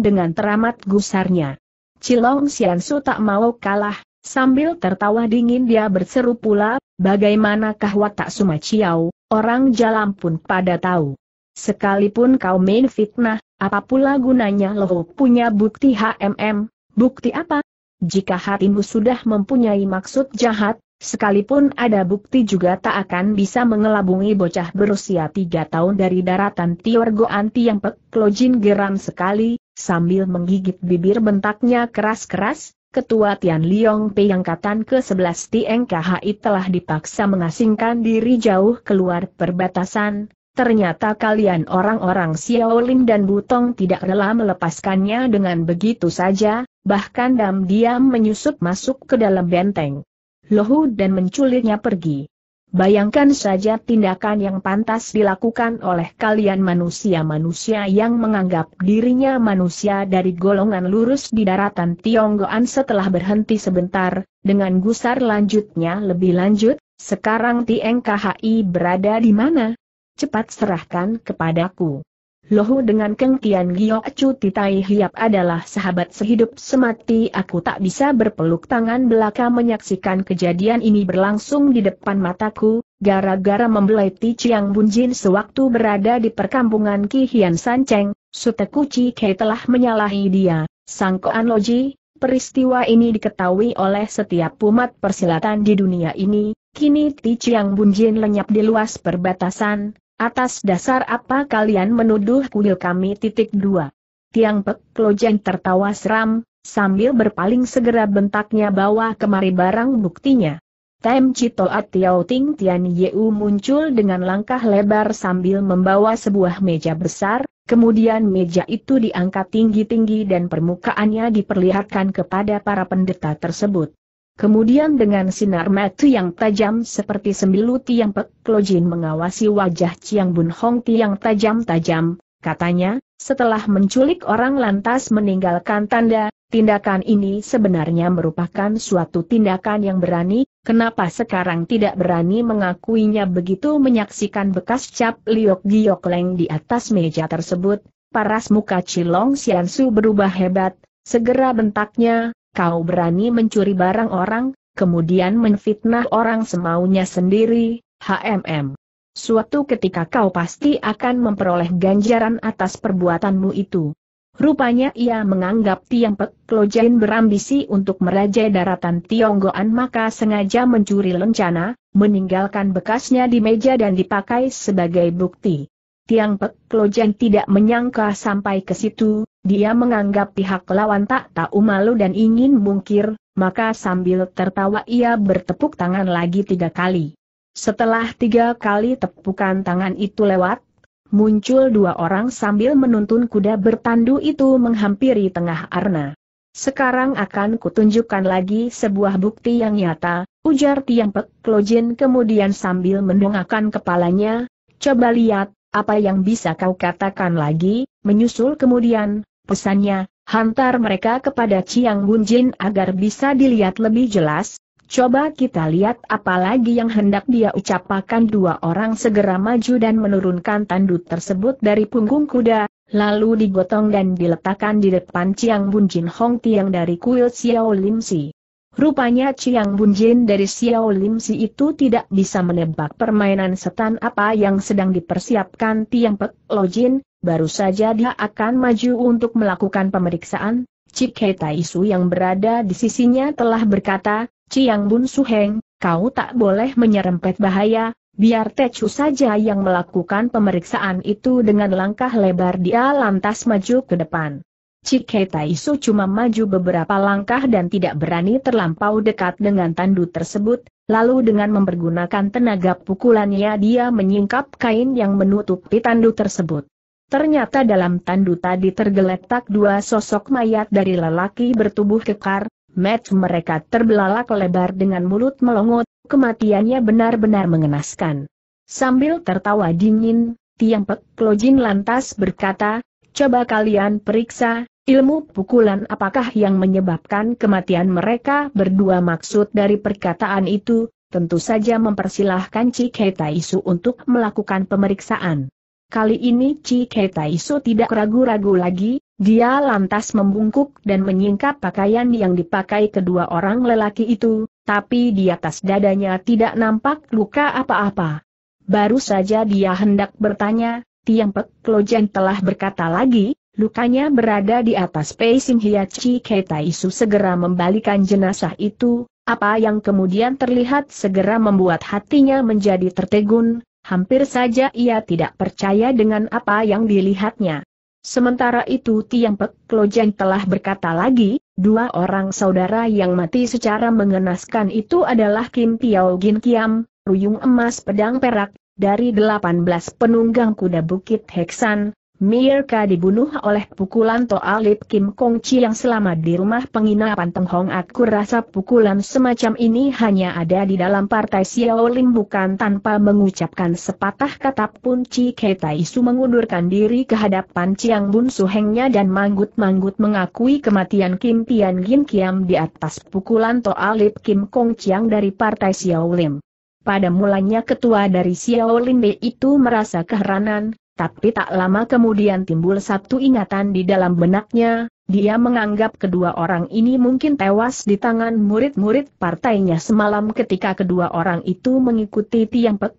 A: dengan teramat gusarnya. Cilong Siansu tak mau kalah, Sambil tertawa dingin dia berseru pula, bagaimanakah watak Sumaciau, orang jalan pun pada tahu. Sekalipun kau main fitnah, apa pula gunanya loh punya bukti HMM, bukti apa? Jika hatimu sudah mempunyai maksud jahat, sekalipun ada bukti juga tak akan bisa mengelabungi bocah berusia tiga tahun dari daratan Tiorgo Anti yang peklojin geram sekali, sambil menggigit bibir bentaknya keras-keras, Ketua Tian Liong Pei Angkatan ke-11 Tieng telah dipaksa mengasingkan diri jauh keluar perbatasan, ternyata kalian orang-orang Xiaolin dan Butong tidak rela melepaskannya dengan begitu saja, bahkan dam-diam menyusup masuk ke dalam benteng. Lohu dan menculiknya pergi. Bayangkan saja tindakan yang pantas dilakukan oleh kalian manusia-manusia yang menganggap dirinya manusia dari golongan lurus di daratan Tionggoan setelah berhenti sebentar, dengan gusar lanjutnya lebih lanjut, sekarang TNKHI berada di mana? Cepat serahkan kepadaku. Lohu dengan Keng Tian Giok Chu Titai Hiap adalah sahabat sehidup semati aku tak bisa berpeluk tangan belaka menyaksikan kejadian ini berlangsung di depan mataku, gara-gara membelai Ti Chiang Bunjin sewaktu berada di perkampungan Ki Hian San Cheng, Suteku Chi Kei telah menyalahi dia, Sang Koan Loji, peristiwa ini diketahui oleh setiap umat persilatan di dunia ini, kini Ti Chiang Bunjin lenyap di luas perbatasan, Atas dasar apa kalian menuduh kuil kami titik dua? Tiang Pek Klojeng tertawa seram, sambil berpaling segera bentaknya bawa kemari barang buktinya. Tem Cito Atiao Ting Tian Yeu muncul dengan langkah lebar sambil membawa sebuah meja besar, kemudian meja itu diangkat tinggi-tinggi dan permukaannya diperlihatkan kepada para pendeta tersebut. Kemudian dengan sinar mata yang tajam seperti sembilu tiang pek, mengawasi wajah Chiang Bun Hong tiang tajam-tajam, katanya, setelah menculik orang lantas meninggalkan tanda, tindakan ini sebenarnya merupakan suatu tindakan yang berani, kenapa sekarang tidak berani mengakuinya begitu menyaksikan bekas cap liok giok leng di atas meja tersebut, paras muka Cilong Su berubah hebat, segera bentaknya, kau berani mencuri barang orang, kemudian menfitnah orang semaunya sendiri, HMM. Suatu ketika kau pasti akan memperoleh ganjaran atas perbuatanmu itu. Rupanya ia menganggap Tiang Pek Klojain berambisi untuk merajai daratan Tionggoan maka sengaja mencuri lencana, meninggalkan bekasnya di meja dan dipakai sebagai bukti. Tiang Pek Klojen tidak menyangka sampai ke situ, dia menganggap pihak lawan tak tahu malu dan ingin bungkir, maka sambil tertawa ia bertepuk tangan lagi tiga kali. Setelah tiga kali tepukan tangan itu lewat, muncul dua orang sambil menuntun kuda bertandu itu menghampiri tengah arna. Sekarang akan kutunjukkan lagi sebuah bukti yang nyata, ujar Tiang Pek Klojin kemudian sambil mendongakkan kepalanya, coba lihat, apa yang bisa kau katakan lagi? Menyusul kemudian, pesannya, hantar mereka kepada Ciang Bunjin agar bisa dilihat lebih jelas, Coba kita lihat apa lagi yang hendak dia ucapkan dua orang segera maju dan menurunkan tanduk tersebut dari punggung kuda, lalu digotong dan diletakkan di depan Ciang Bunjin Hong Tiang dari kuil Xiao Lim Si. Rupanya Chiang Bunjin dari Xiao Lim Si itu tidak bisa menebak permainan setan apa yang sedang dipersiapkan Tiang Pek Lo Jin, baru saja dia akan maju untuk melakukan pemeriksaan. Cik He Tai yang berada di sisinya telah berkata, Chiang Bun Su Heng, kau tak boleh menyerempet bahaya, biar Techu saja yang melakukan pemeriksaan itu dengan langkah lebar dia lantas maju ke depan. Ciketa Taisu cuma maju beberapa langkah dan tidak berani terlampau dekat dengan tandu tersebut, lalu dengan mempergunakan tenaga pukulannya dia menyingkap kain yang menutupi tandu tersebut. Ternyata dalam tandu tadi tergeletak dua sosok mayat dari lelaki bertubuh kekar, Match mereka terbelalak lebar dengan mulut melongot, kematiannya benar-benar mengenaskan. Sambil tertawa dingin, Tiang Pek Klojin lantas berkata, coba kalian periksa, Ilmu pukulan apakah yang menyebabkan kematian mereka berdua maksud dari perkataan itu, tentu saja mempersilahkan Cike Taisu untuk melakukan pemeriksaan. Kali ini Cike Taisu tidak ragu-ragu lagi, dia lantas membungkuk dan menyingkap pakaian yang dipakai kedua orang lelaki itu, tapi di atas dadanya tidak nampak luka apa-apa. Baru saja dia hendak bertanya, Tiang Pek telah berkata lagi, Lukanya berada di atas pacing Hiachi Ketaisu segera membalikan jenazah itu, apa yang kemudian terlihat segera membuat hatinya menjadi tertegun, hampir saja ia tidak percaya dengan apa yang dilihatnya. Sementara itu Tiang Pek Klojen telah berkata lagi, dua orang saudara yang mati secara mengenaskan itu adalah Kim Piao Gin Kiam, Ruyung Emas Pedang Perak, dari 18 penunggang kuda Bukit Heksan, Mirka dibunuh oleh pukulan Lip Kim Kong Chi yang selamat di rumah penginapan Teng Hong aku rasa pukulan semacam ini hanya ada di dalam partai Xiao Lim bukan tanpa mengucapkan sepatah kata pun Chi Ketai Su mengundurkan diri ke hadapan Chiang Bun Su dan manggut-manggut mengakui kematian Kim Tian Gin Kiam di atas pukulan Lip Kim Kong Chiang dari partai Xiao Lim. Pada mulanya ketua dari Xiao Lim itu merasa keheranan, tapi tak lama kemudian timbul satu ingatan di dalam benaknya, dia menganggap kedua orang ini mungkin tewas di tangan murid-murid partainya semalam ketika kedua orang itu mengikuti tiang Pek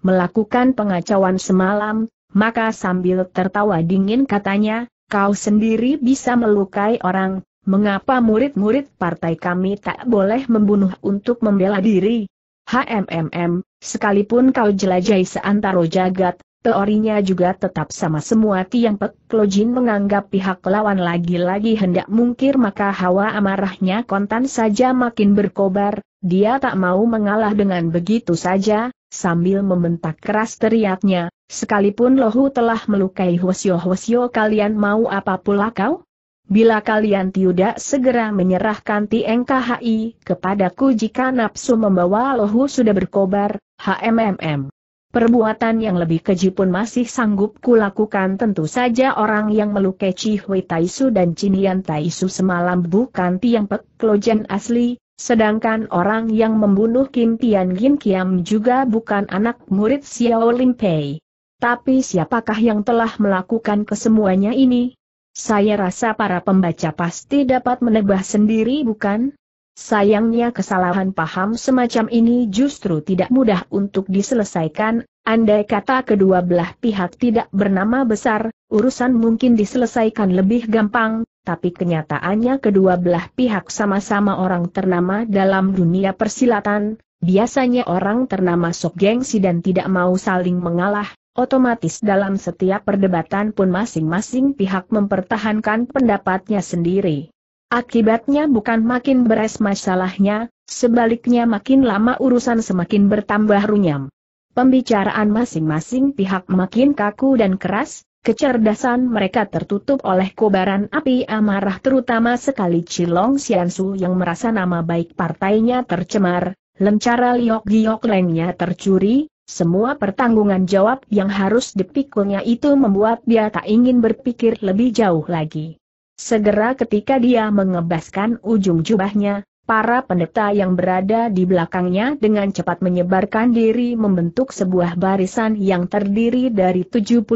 A: Melakukan pengacauan semalam, maka sambil tertawa dingin katanya, kau sendiri bisa melukai orang, mengapa murid-murid partai kami tak boleh membunuh untuk membela diri? HMMM, sekalipun kau jelajahi seantero jagat, Teorinya juga tetap sama semua Tiang Pek Jin menganggap pihak lawan lagi-lagi hendak mungkir maka hawa amarahnya kontan saja makin berkobar, dia tak mau mengalah dengan begitu saja, sambil membentak keras teriaknya, sekalipun Lohu telah melukai Hwasyo-Hwasyo kalian mau apa pula kau? Bila kalian tidak segera menyerahkan TNKHI kepadaku jika nafsu membawa Lohu sudah berkobar, HMMM. Perbuatan yang lebih keji pun masih sanggup kulakukan tentu saja orang yang melukai Cihui Taisu dan Cinian Taisu semalam bukan Tiang Pek Klojen asli, sedangkan orang yang membunuh Kim Tian Gin Kiam juga bukan anak murid Xiao Lim Pei. Tapi siapakah yang telah melakukan kesemuanya ini? Saya rasa para pembaca pasti dapat menebah sendiri bukan? Sayangnya kesalahan paham semacam ini justru tidak mudah untuk diselesaikan, andai kata kedua belah pihak tidak bernama besar, urusan mungkin diselesaikan lebih gampang, tapi kenyataannya kedua belah pihak sama-sama orang ternama dalam dunia persilatan, biasanya orang ternama sok gengsi dan tidak mau saling mengalah, otomatis dalam setiap perdebatan pun masing-masing pihak mempertahankan pendapatnya sendiri. Akibatnya bukan makin beres masalahnya, sebaliknya makin lama urusan semakin bertambah runyam. Pembicaraan masing-masing pihak makin kaku dan keras, kecerdasan mereka tertutup oleh kobaran api amarah terutama sekali Cilong Siansu yang merasa nama baik partainya tercemar, lencara Liok Giok Lengnya tercuri, semua pertanggungan jawab yang harus dipikulnya itu membuat dia tak ingin berpikir lebih jauh lagi. Segera ketika dia mengebaskan ujung jubahnya, para pendeta yang berada di belakangnya dengan cepat menyebarkan diri membentuk sebuah barisan yang terdiri dari 72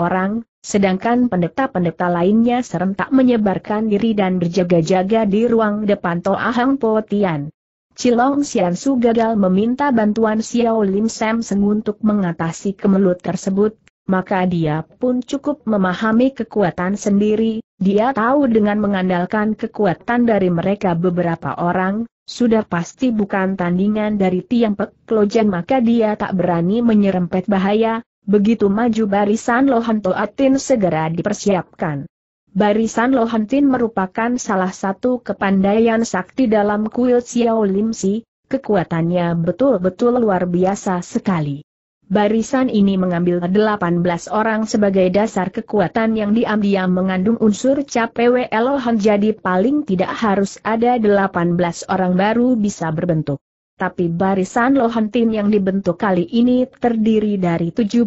A: orang, sedangkan pendeta-pendeta lainnya serentak menyebarkan diri dan berjaga-jaga di ruang depan Toa Po Potian. Cilong Su gagal meminta bantuan Xiao Lim Sam Seng untuk mengatasi kemelut tersebut, maka dia pun cukup memahami kekuatan sendiri, dia tahu dengan mengandalkan kekuatan dari mereka beberapa orang, sudah pasti bukan tandingan dari Tiang Pek Klojen maka dia tak berani menyerempet bahaya, begitu maju barisan Lohan Toatin segera dipersiapkan. Barisan Lohantin merupakan salah satu kepandaian sakti dalam kuil Xiao Lim Si, kekuatannya betul-betul luar biasa sekali. Barisan ini mengambil 18 orang sebagai dasar kekuatan yang diam-diam mengandung unsur capwe elohan jadi paling tidak harus ada 18 orang baru bisa berbentuk. Tapi barisan lohantin tim yang dibentuk kali ini terdiri dari 72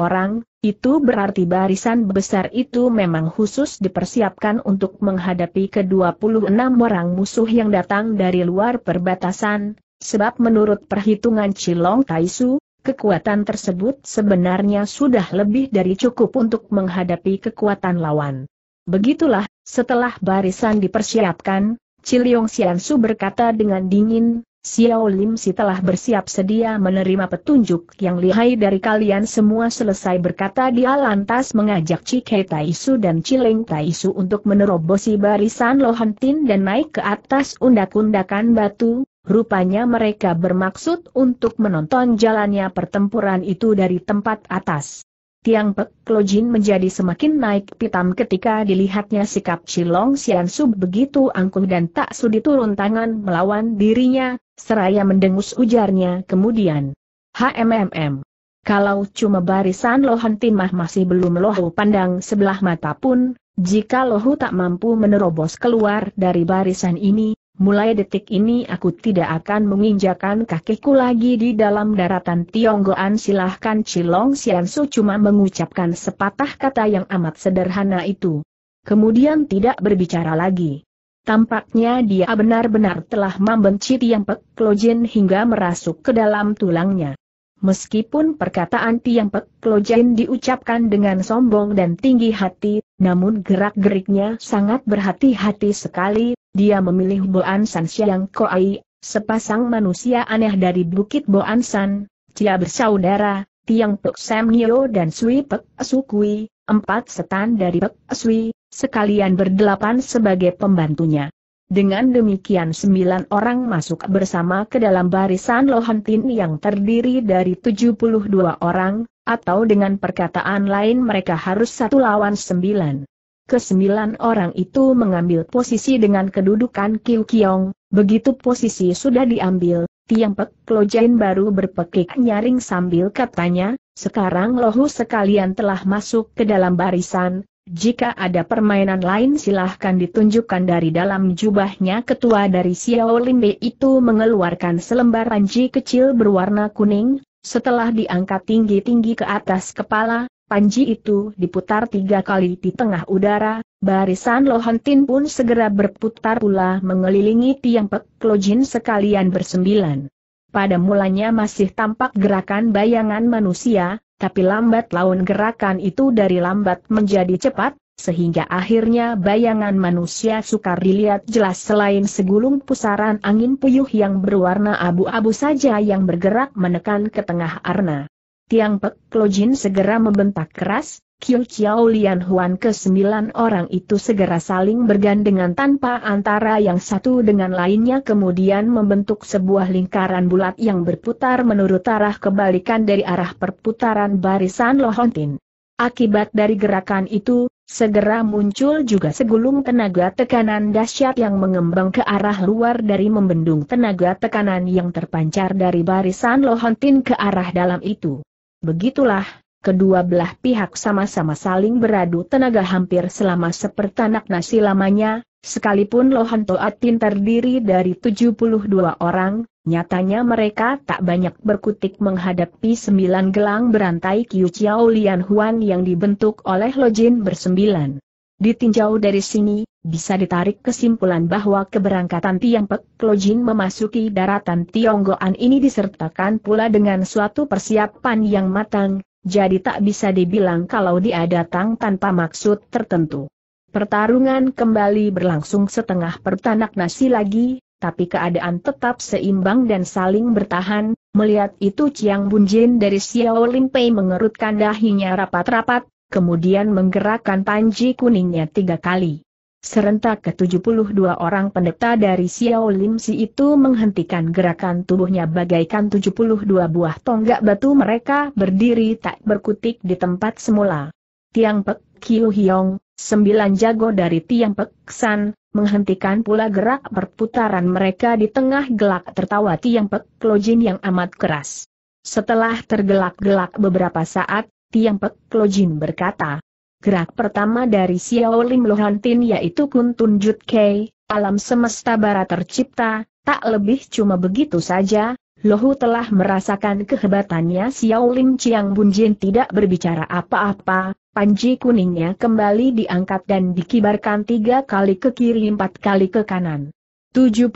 A: orang, itu berarti barisan besar itu memang khusus dipersiapkan untuk menghadapi ke-26 orang musuh yang datang dari luar perbatasan, sebab menurut perhitungan Cilong Kaisu, kekuatan tersebut sebenarnya sudah lebih dari cukup untuk menghadapi kekuatan lawan. Begitulah, setelah barisan dipersiapkan, Ciliong Xiansu berkata dengan dingin, Xiao Lim Si telah bersiap sedia menerima petunjuk yang lihai dari kalian semua selesai berkata dia lantas mengajak Cike Taisu dan Cileng Taisu untuk menerobosi barisan Lohantin dan naik ke atas undak-undakan batu, Rupanya mereka bermaksud untuk menonton jalannya pertempuran itu dari tempat atas. Tiang Pek Klojin menjadi semakin naik pitam ketika dilihatnya sikap Cilong Sian Sub begitu angkuh dan tak sudi turun tangan melawan dirinya, seraya mendengus ujarnya kemudian. HMMM. Kalau cuma barisan lohan timah masih belum lohu pandang sebelah mata pun, jika lohu tak mampu menerobos keluar dari barisan ini, mulai detik ini aku tidak akan menginjakan kakiku lagi di dalam daratan Tionggoan silahkan Cilong Xiansu cuma mengucapkan sepatah kata yang amat sederhana itu. Kemudian tidak berbicara lagi. Tampaknya dia benar-benar telah membenci Tiang Pek Klojin hingga merasuk ke dalam tulangnya. Meskipun perkataan Tiang Pek Klojin diucapkan dengan sombong dan tinggi hati, namun gerak-geriknya sangat berhati-hati sekali, dia memilih Boan San Siang Koai, sepasang manusia aneh dari Bukit Boan San, Cia bersaudara, Tiang Pek Sam Nyo dan Sui Pek Sukui, empat setan dari Pek Sui, sekalian berdelapan sebagai pembantunya. Dengan demikian sembilan orang masuk bersama ke dalam barisan Lohantin yang terdiri dari tujuh puluh dua orang, atau dengan perkataan lain mereka harus satu lawan sembilan. Kesembilan orang itu mengambil posisi dengan kedudukan Kiu Kiong, begitu posisi sudah diambil, Tiang Pek Jain baru berpekik nyaring sambil katanya, sekarang lohu sekalian telah masuk ke dalam barisan, jika ada permainan lain silahkan ditunjukkan dari dalam jubahnya ketua dari Xiao Limbe itu mengeluarkan selembar ranji kecil berwarna kuning, setelah diangkat tinggi-tinggi ke atas kepala, Panji itu diputar tiga kali di tengah udara, barisan Lohontin pun segera berputar pula mengelilingi tiang Pek Klojin sekalian bersembilan. Pada mulanya masih tampak gerakan bayangan manusia, tapi lambat laun gerakan itu dari lambat menjadi cepat, sehingga akhirnya bayangan manusia sukar dilihat jelas selain segulung pusaran angin puyuh yang berwarna abu-abu saja yang bergerak menekan ke tengah arna. Tiang Pek segera membentak keras, Kiu Chiao Lian Huan ke sembilan orang itu segera saling bergandengan tanpa antara yang satu dengan lainnya kemudian membentuk sebuah lingkaran bulat yang berputar menurut arah kebalikan dari arah perputaran barisan Lohontin. Akibat dari gerakan itu, segera muncul juga segulung tenaga tekanan dahsyat yang mengembang ke arah luar dari membendung tenaga tekanan yang terpancar dari barisan Lohontin ke arah dalam itu. Begitulah, kedua belah pihak sama-sama saling beradu tenaga hampir selama sepertanak nasi lamanya, sekalipun Lohan Toatin terdiri dari 72 orang, nyatanya mereka tak banyak berkutik menghadapi sembilan gelang berantai Kiu Chiao Lian Huan yang dibentuk oleh Lojin bersembilan. Ditinjau dari sini, bisa ditarik kesimpulan bahwa keberangkatan Pek Klojin memasuki daratan Tionggoan ini disertakan pula dengan suatu persiapan yang matang, jadi tak bisa dibilang kalau dia datang tanpa maksud tertentu. Pertarungan kembali berlangsung setengah pertanak nasi lagi, tapi keadaan tetap seimbang dan saling bertahan, melihat itu Chiang Bunjin dari Xiao Limpei mengerutkan dahinya rapat-rapat, kemudian menggerakkan panji kuningnya tiga kali. Serentak ke-72 orang pendeta dari Xiao Si itu menghentikan gerakan tubuhnya bagaikan 72 buah tonggak batu mereka berdiri tak berkutik di tempat semula. Tiang Pek Kiu Hiong, sembilan jago dari Tiang Pek San, menghentikan pula gerak perputaran mereka di tengah gelak tertawa Tiang Pek Lojin yang amat keras. Setelah tergelak-gelak beberapa saat, Tiang Pek Klojin berkata. Gerak pertama dari Xiao Lim Lohan Tin yaitu Kun Tun Jut Kei, alam semesta Barat tercipta, tak lebih cuma begitu saja, Lohu telah merasakan kehebatannya Xiao Lim Chiang Bun Jin tidak berbicara apa-apa, panji kuningnya kembali diangkat dan dikibarkan tiga kali ke kiri empat kali ke kanan. 72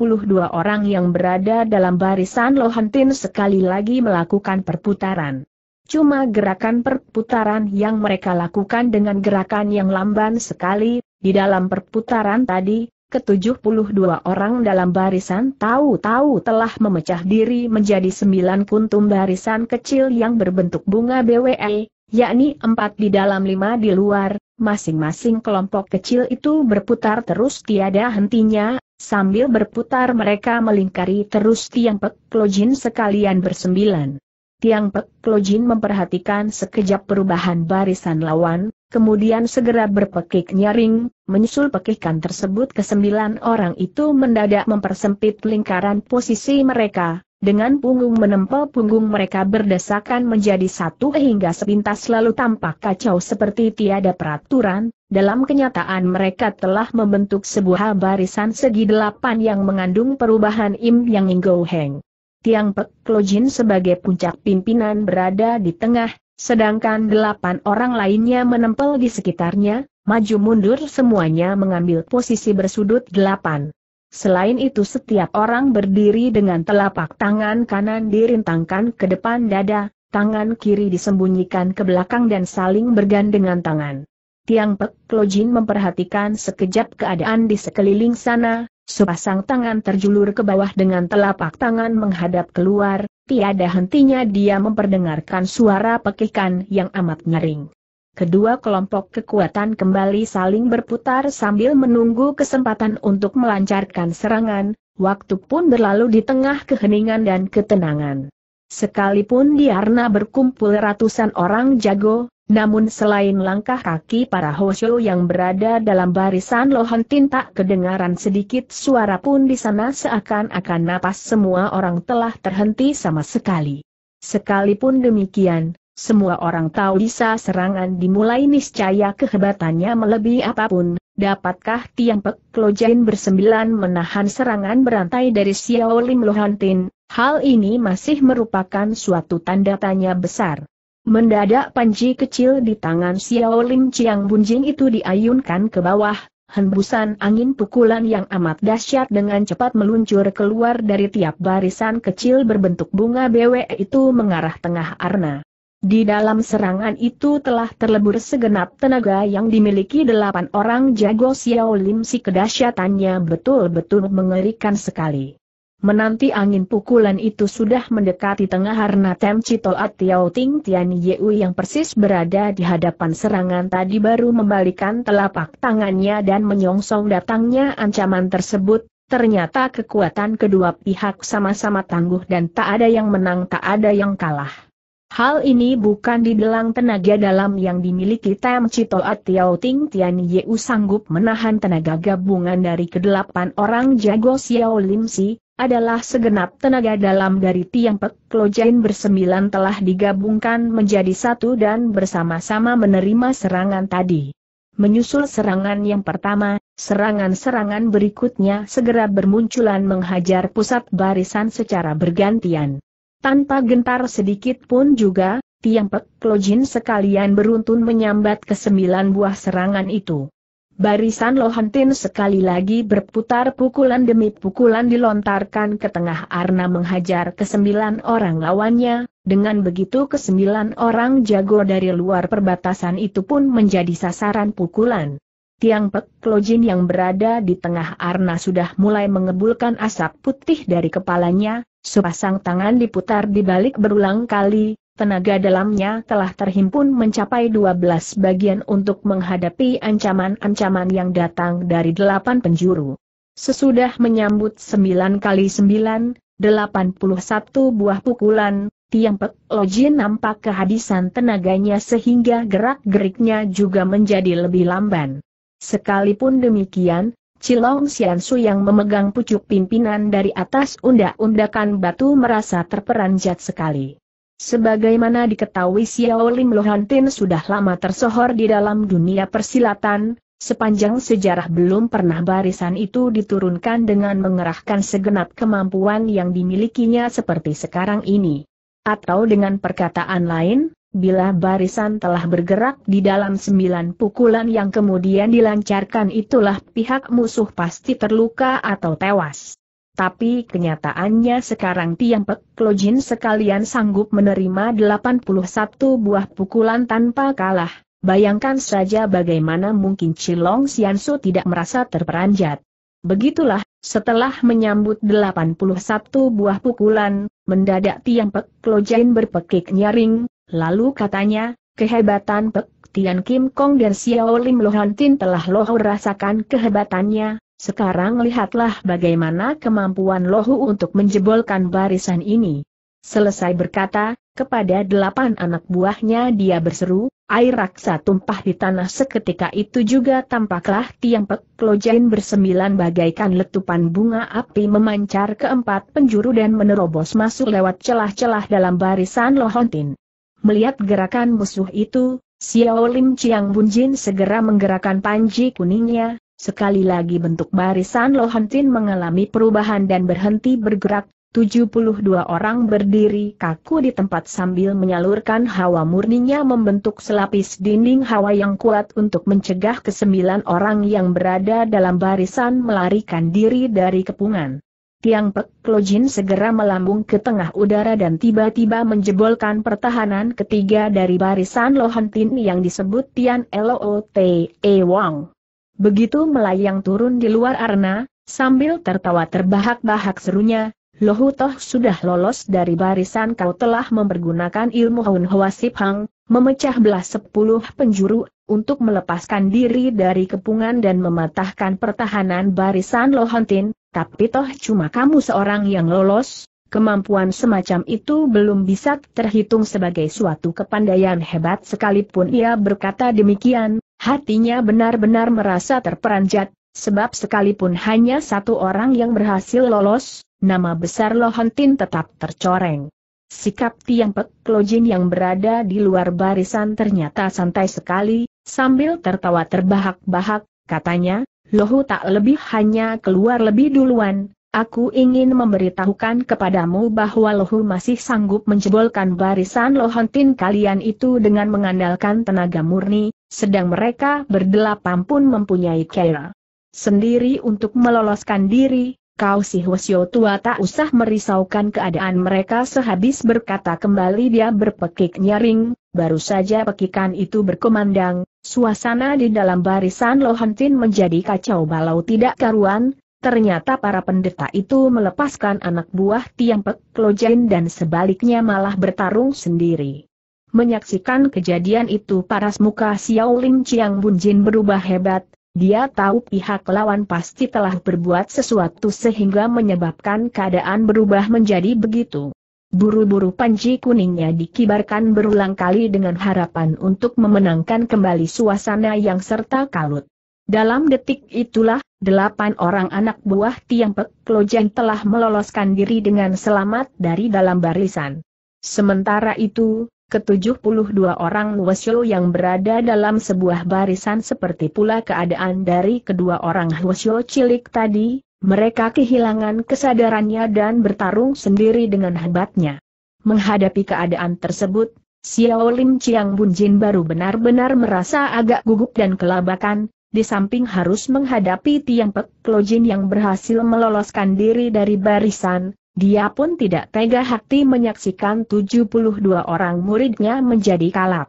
A: orang yang berada dalam barisan Lohan sekali lagi melakukan perputaran. Cuma gerakan perputaran yang mereka lakukan dengan gerakan yang lamban sekali, di dalam perputaran tadi, ke-72 orang dalam barisan tahu-tahu telah memecah diri menjadi sembilan kuntum barisan kecil yang berbentuk bunga BWE, yakni empat di dalam lima di luar, masing-masing kelompok kecil itu berputar terus tiada hentinya, sambil berputar mereka melingkari terus tiang peklojin sekalian bersembilan. Tiang Pek memperhatikan sekejap perubahan barisan lawan, kemudian segera berpekik nyaring, menyusul pekikan tersebut ke sembilan orang itu mendadak mempersempit lingkaran posisi mereka, dengan punggung menempel punggung mereka berdesakan menjadi satu hingga sepintas lalu tampak kacau seperti tiada peraturan, dalam kenyataan mereka telah membentuk sebuah barisan segi delapan yang mengandung perubahan Im Yang inggo Heng. Tiang Pek Klojin sebagai puncak pimpinan berada di tengah, sedangkan delapan orang lainnya menempel di sekitarnya, maju mundur semuanya mengambil posisi bersudut delapan. Selain itu setiap orang berdiri dengan telapak tangan kanan dirintangkan ke depan dada, tangan kiri disembunyikan ke belakang dan saling bergandengan tangan. Tiang Pek Klojin memperhatikan sekejap keadaan di sekeliling sana, Sepasang tangan terjulur ke bawah dengan telapak tangan menghadap keluar, tiada hentinya dia memperdengarkan suara pekikan yang amat nyering. Kedua kelompok kekuatan kembali saling berputar sambil menunggu kesempatan untuk melancarkan serangan, waktu pun berlalu di tengah keheningan dan ketenangan. Sekalipun di berkumpul ratusan orang jago, namun selain langkah kaki para Hoshio yang berada dalam barisan lohan tak kedengaran sedikit suara pun di sana seakan-akan napas semua orang telah terhenti sama sekali. Sekalipun demikian, semua orang tahu bisa serangan dimulai niscaya kehebatannya melebihi apapun, dapatkah Tiang Pek Klojain bersembilan menahan serangan berantai dari Xiao Lim Lohantin, hal ini masih merupakan suatu tanda tanya besar. Mendadak panci kecil di tangan Xiao Lim Chiang Bunjing itu diayunkan ke bawah, hembusan angin pukulan yang amat dahsyat dengan cepat meluncur keluar dari tiap barisan kecil berbentuk bunga BW itu mengarah tengah arna. Di dalam serangan itu telah terlebur segenap tenaga yang dimiliki delapan orang jago Xiao Lim si kedahsyatannya betul-betul mengerikan sekali. Menanti angin pukulan itu sudah mendekati tengah harna Tem Citoat Tiao Ting Tian Yeu yang persis berada di hadapan serangan tadi baru membalikan telapak tangannya dan menyongsong datangnya ancaman tersebut, ternyata kekuatan kedua pihak sama-sama tangguh dan tak ada yang menang tak ada yang kalah. Hal ini bukan dibilang tenaga dalam yang dimiliki Tem Citoat Tiao Ting Tian Yeu sanggup menahan tenaga gabungan dari kedelapan orang jago Xiao Lim Si, adalah segenap tenaga dalam dari tiang Pek Klojen bersembilan telah digabungkan menjadi satu dan bersama-sama menerima serangan tadi. Menyusul serangan yang pertama, serangan-serangan berikutnya segera bermunculan menghajar pusat barisan secara bergantian. Tanpa gentar sedikit pun juga, tiang Pek Klojin sekalian beruntun menyambat kesembilan buah serangan itu. Barisan Lohantin sekali lagi berputar pukulan demi pukulan dilontarkan ke tengah Arna menghajar kesembilan orang lawannya, dengan begitu kesembilan orang jago dari luar perbatasan itu pun menjadi sasaran pukulan. Tiang Pek Klojin yang berada di tengah Arna sudah mulai mengebulkan asap putih dari kepalanya, sepasang tangan diputar di balik berulang kali, tenaga dalamnya telah terhimpun mencapai 12 bagian untuk menghadapi ancaman-ancaman yang datang dari delapan penjuru. Sesudah menyambut sembilan kali 9, 81 buah pukulan, Tiang Pek Lojin nampak kehabisan tenaganya sehingga gerak-geriknya juga menjadi lebih lamban. Sekalipun demikian, Cilong Xiansu yang memegang pucuk pimpinan dari atas undak-undakan batu merasa terperanjat sekali. Sebagaimana diketahui Xiao Lim Lohantin sudah lama tersohor di dalam dunia persilatan, Sepanjang sejarah belum pernah barisan itu diturunkan dengan mengerahkan segenap kemampuan yang dimilikinya seperti sekarang ini. Atau dengan perkataan lain, bila barisan telah bergerak di dalam sembilan pukulan yang kemudian dilancarkan itulah pihak musuh pasti terluka atau tewas. Tapi kenyataannya sekarang Tiang Pek Klojin sekalian sanggup menerima 81 buah pukulan tanpa kalah. Bayangkan saja bagaimana mungkin Cilong Siansu tidak merasa terperanjat. Begitulah, setelah menyambut 81 buah pukulan, mendadak Tiang Pek Klojin berpekik nyaring, lalu katanya, kehebatan Pek Tian Kim Kong dan Xiao Lim Lohan telah loh rasakan kehebatannya, sekarang lihatlah bagaimana kemampuan Lohu untuk menjebolkan barisan ini. Selesai berkata, kepada delapan anak buahnya dia berseru, air raksa tumpah di tanah seketika itu juga tampaklah tiang pek klojain bersembilan bagaikan letupan bunga api memancar ke empat penjuru dan menerobos masuk lewat celah-celah dalam barisan Lohontin. Melihat gerakan musuh itu, Xiao Lim Chiang Bunjin segera menggerakkan panji kuningnya, Sekali lagi bentuk barisan Lohantin mengalami perubahan dan berhenti bergerak, 72 orang berdiri kaku di tempat sambil menyalurkan hawa murninya membentuk selapis dinding hawa yang kuat untuk mencegah kesembilan orang yang berada dalam barisan melarikan diri dari kepungan. Tiang Pek Lojin segera melambung ke tengah udara dan tiba-tiba menjebolkan pertahanan ketiga dari barisan Lohantin yang disebut Tian Lo Te Wang. Begitu melayang turun di luar arena, sambil tertawa terbahak-bahak serunya, Lohu Toh sudah lolos dari barisan kau telah mempergunakan ilmu Hun Hwa Sip memecah belah sepuluh penjuru, untuk melepaskan diri dari kepungan dan mematahkan pertahanan barisan Lohontin, tapi toh cuma kamu seorang yang lolos, kemampuan semacam itu belum bisa terhitung sebagai suatu kepandaian hebat sekalipun ia berkata demikian, Hatinya benar-benar merasa terperanjat, sebab sekalipun hanya satu orang yang berhasil lolos, nama besar Lohontin tetap tercoreng. Sikap Tiang Pek Klojin yang berada di luar barisan ternyata santai sekali, sambil tertawa terbahak-bahak, katanya, Lohu tak lebih hanya keluar lebih duluan, aku ingin memberitahukan kepadamu bahwa Lohu masih sanggup menjebolkan barisan Lohontin kalian itu dengan mengandalkan tenaga murni, sedang mereka berdelapan pun mempunyai kera. Sendiri untuk meloloskan diri, kau si Hwasyo tua tak usah merisaukan keadaan mereka sehabis berkata kembali dia berpekik nyaring, baru saja pekikan itu berkemandang, suasana di dalam barisan Lohentin menjadi kacau balau tidak karuan, ternyata para pendeta itu melepaskan anak buah Tiang Pek Klojen dan sebaliknya malah bertarung sendiri. Menyaksikan kejadian itu paras muka Xiao Ling Chiang Bunjin berubah hebat, dia tahu pihak lawan pasti telah berbuat sesuatu sehingga menyebabkan keadaan berubah menjadi begitu. Buru-buru panci kuningnya dikibarkan berulang kali dengan harapan untuk memenangkan kembali suasana yang serta kalut. Dalam detik itulah, delapan orang anak buah Tiang Pek Lojan telah meloloskan diri dengan selamat dari dalam barisan. Sementara itu, ke-72 orang Huosyo yang berada dalam sebuah barisan seperti pula keadaan dari kedua orang Huosyo cilik tadi, mereka kehilangan kesadarannya dan bertarung sendiri dengan hebatnya. Menghadapi keadaan tersebut, Xiao Lim Chiang Bunjin baru benar-benar merasa agak gugup dan kelabakan, di samping harus menghadapi Tiang Pek Klojin yang berhasil meloloskan diri dari barisan, dia pun tidak tega hati menyaksikan 72 orang muridnya menjadi kalap.